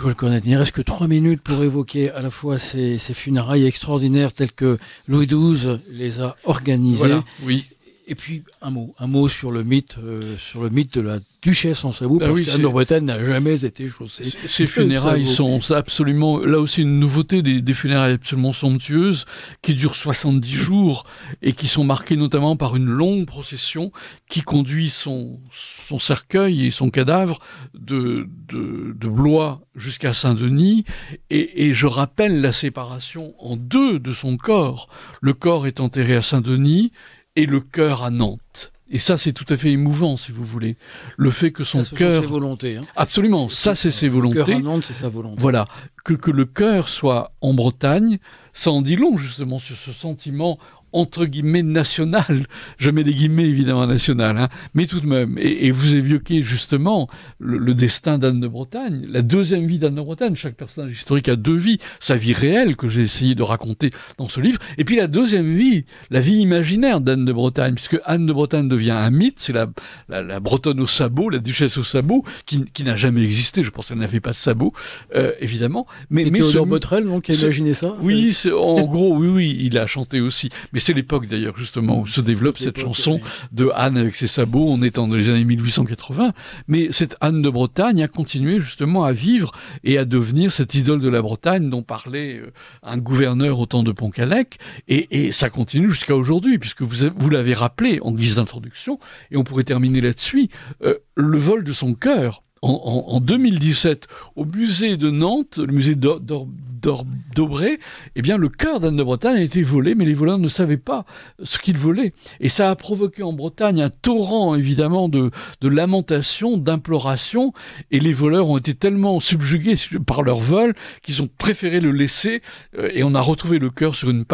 Je le connais. Il ne reste que trois minutes pour évoquer à la fois ces, ces funérailles extraordinaires telles que Louis XII les a organisées. Voilà, oui. Et puis un mot, un mot sur le mythe, euh, sur le mythe de la duchesse en Savoie, ben parce qu'Anne de Bretagne n'a jamais été chaussée. Ces funérailles sont absolument, là aussi une nouveauté, des, funérailles absolument somptueuses, qui durent 70 jours et qui sont marquées notamment par une longue procession qui conduit son, son cercueil et son cadavre de, de, Blois jusqu'à Saint-Denis. Et, et je rappelle la séparation en deux de son corps. Le corps est enterré à Saint-Denis et le cœur à Nantes. Et ça, c'est tout à fait émouvant, si vous voulez. Le fait que son cœur. Hein. C'est volontés. Absolument, ça, c'est ses volontés. Le cœur à Nantes, c'est sa volonté. Voilà. Que, que le cœur soit en Bretagne, ça en dit long, justement, sur ce sentiment entre guillemets national, je mets des guillemets évidemment national, hein. mais tout de même, et, vous évoquez justement le, destin d'Anne de Bretagne, la deuxième vie d'Anne de Bretagne, chaque personnage historique a deux vies, sa vie réelle que j'ai essayé de raconter dans ce livre, et puis la deuxième vie, la vie imaginaire d'Anne de Bretagne, puisque Anne de Bretagne devient un mythe, c'est la, la, Bretonne au sabot, la duchesse au sabot, qui, n'a jamais existé, je pense qu'elle n'avait pas de sabot, euh, évidemment. Mais, mais Théodore ce, donc, qui a imaginé ça Oui, en gros, oui, oui, il a chanté aussi. Et c'est l'époque d'ailleurs justement où se développe cette chanson de Anne avec ses sabots. On est dans les années 1880, mais cette Anne de Bretagne a continué justement à vivre et à devenir cette idole de la Bretagne dont parlait euh, un gouverneur au temps de Pontcallec, Et, et ça continue jusqu'à aujourd'hui, puisque vous, vous l'avez rappelé en guise d'introduction, et on pourrait terminer là-dessus, euh, le vol de son cœur en, 2017 au musée de Nantes, le musée d'Aubray, eh bien le cœur d'Anne de Bretagne a été volé, mais les voleurs ne savaient pas ce qu'ils volaient. Et ça a provoqué en Bretagne un torrent évidemment de, lamentations, d'implorations, et les voleurs ont été tellement subjugués par leur vol qu'ils ont préféré le laisser, euh, et on a retrouvé le cœur sur une,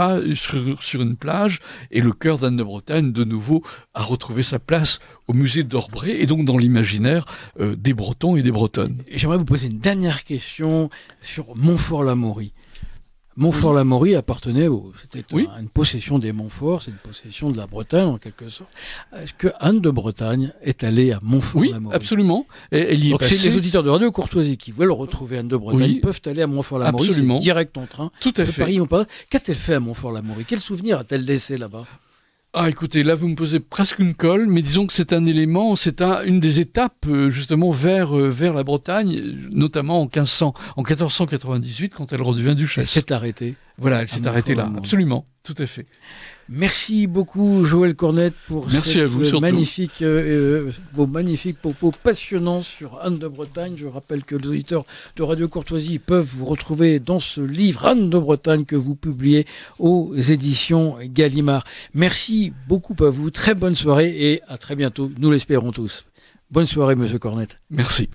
sur une plage, et le cœur d'Anne de Bretagne de nouveau a retrouvé sa place au musée d'Orbray et donc dans l'imaginaire euh, des Bretons et des Bretonnes. J'aimerais vous poser une dernière question sur montfort maurie montfort maurie appartenait au, c'était une possession des Montforts, c'est une possession de la Bretagne en quelque sorte. Est-ce que Anne de Bretagne est allée à Montfort-l'Amaury Oui, absolument. Et, elle y Donc passée... les auditeurs de Radio Courtoisie qui veulent retrouver Anne de Bretagne peuvent aller à montfort la direct en train. Tout à de fait. Paris, on Qu'a-t-elle fait à montfort maurie Quel souvenir a-t-elle laissé là-bas ah, écoutez, là, vous me posez presque une colle, mais disons que c'est un élément, c'est une des étapes, euh, justement, vers, euh, vers la Bretagne, notamment en, 1500, en 1498, quand elle redevient duchesse. Elle s'est arrêtée. Voilà, elle s'est ah, arrêtée là, absolument, tout à fait. Merci beaucoup Joël Cornette pour Merci à vous, magnifique, euh, euh, propos passionnants sur Anne de Bretagne. Je rappelle que les auditeurs de Radio Courtoisie peuvent vous retrouver dans ce livre Anne de Bretagne que vous publiez aux éditions Gallimard. Merci beaucoup à vous, très bonne soirée et à très bientôt, nous l'espérons tous. Bonne soirée Monsieur Cornette. Merci.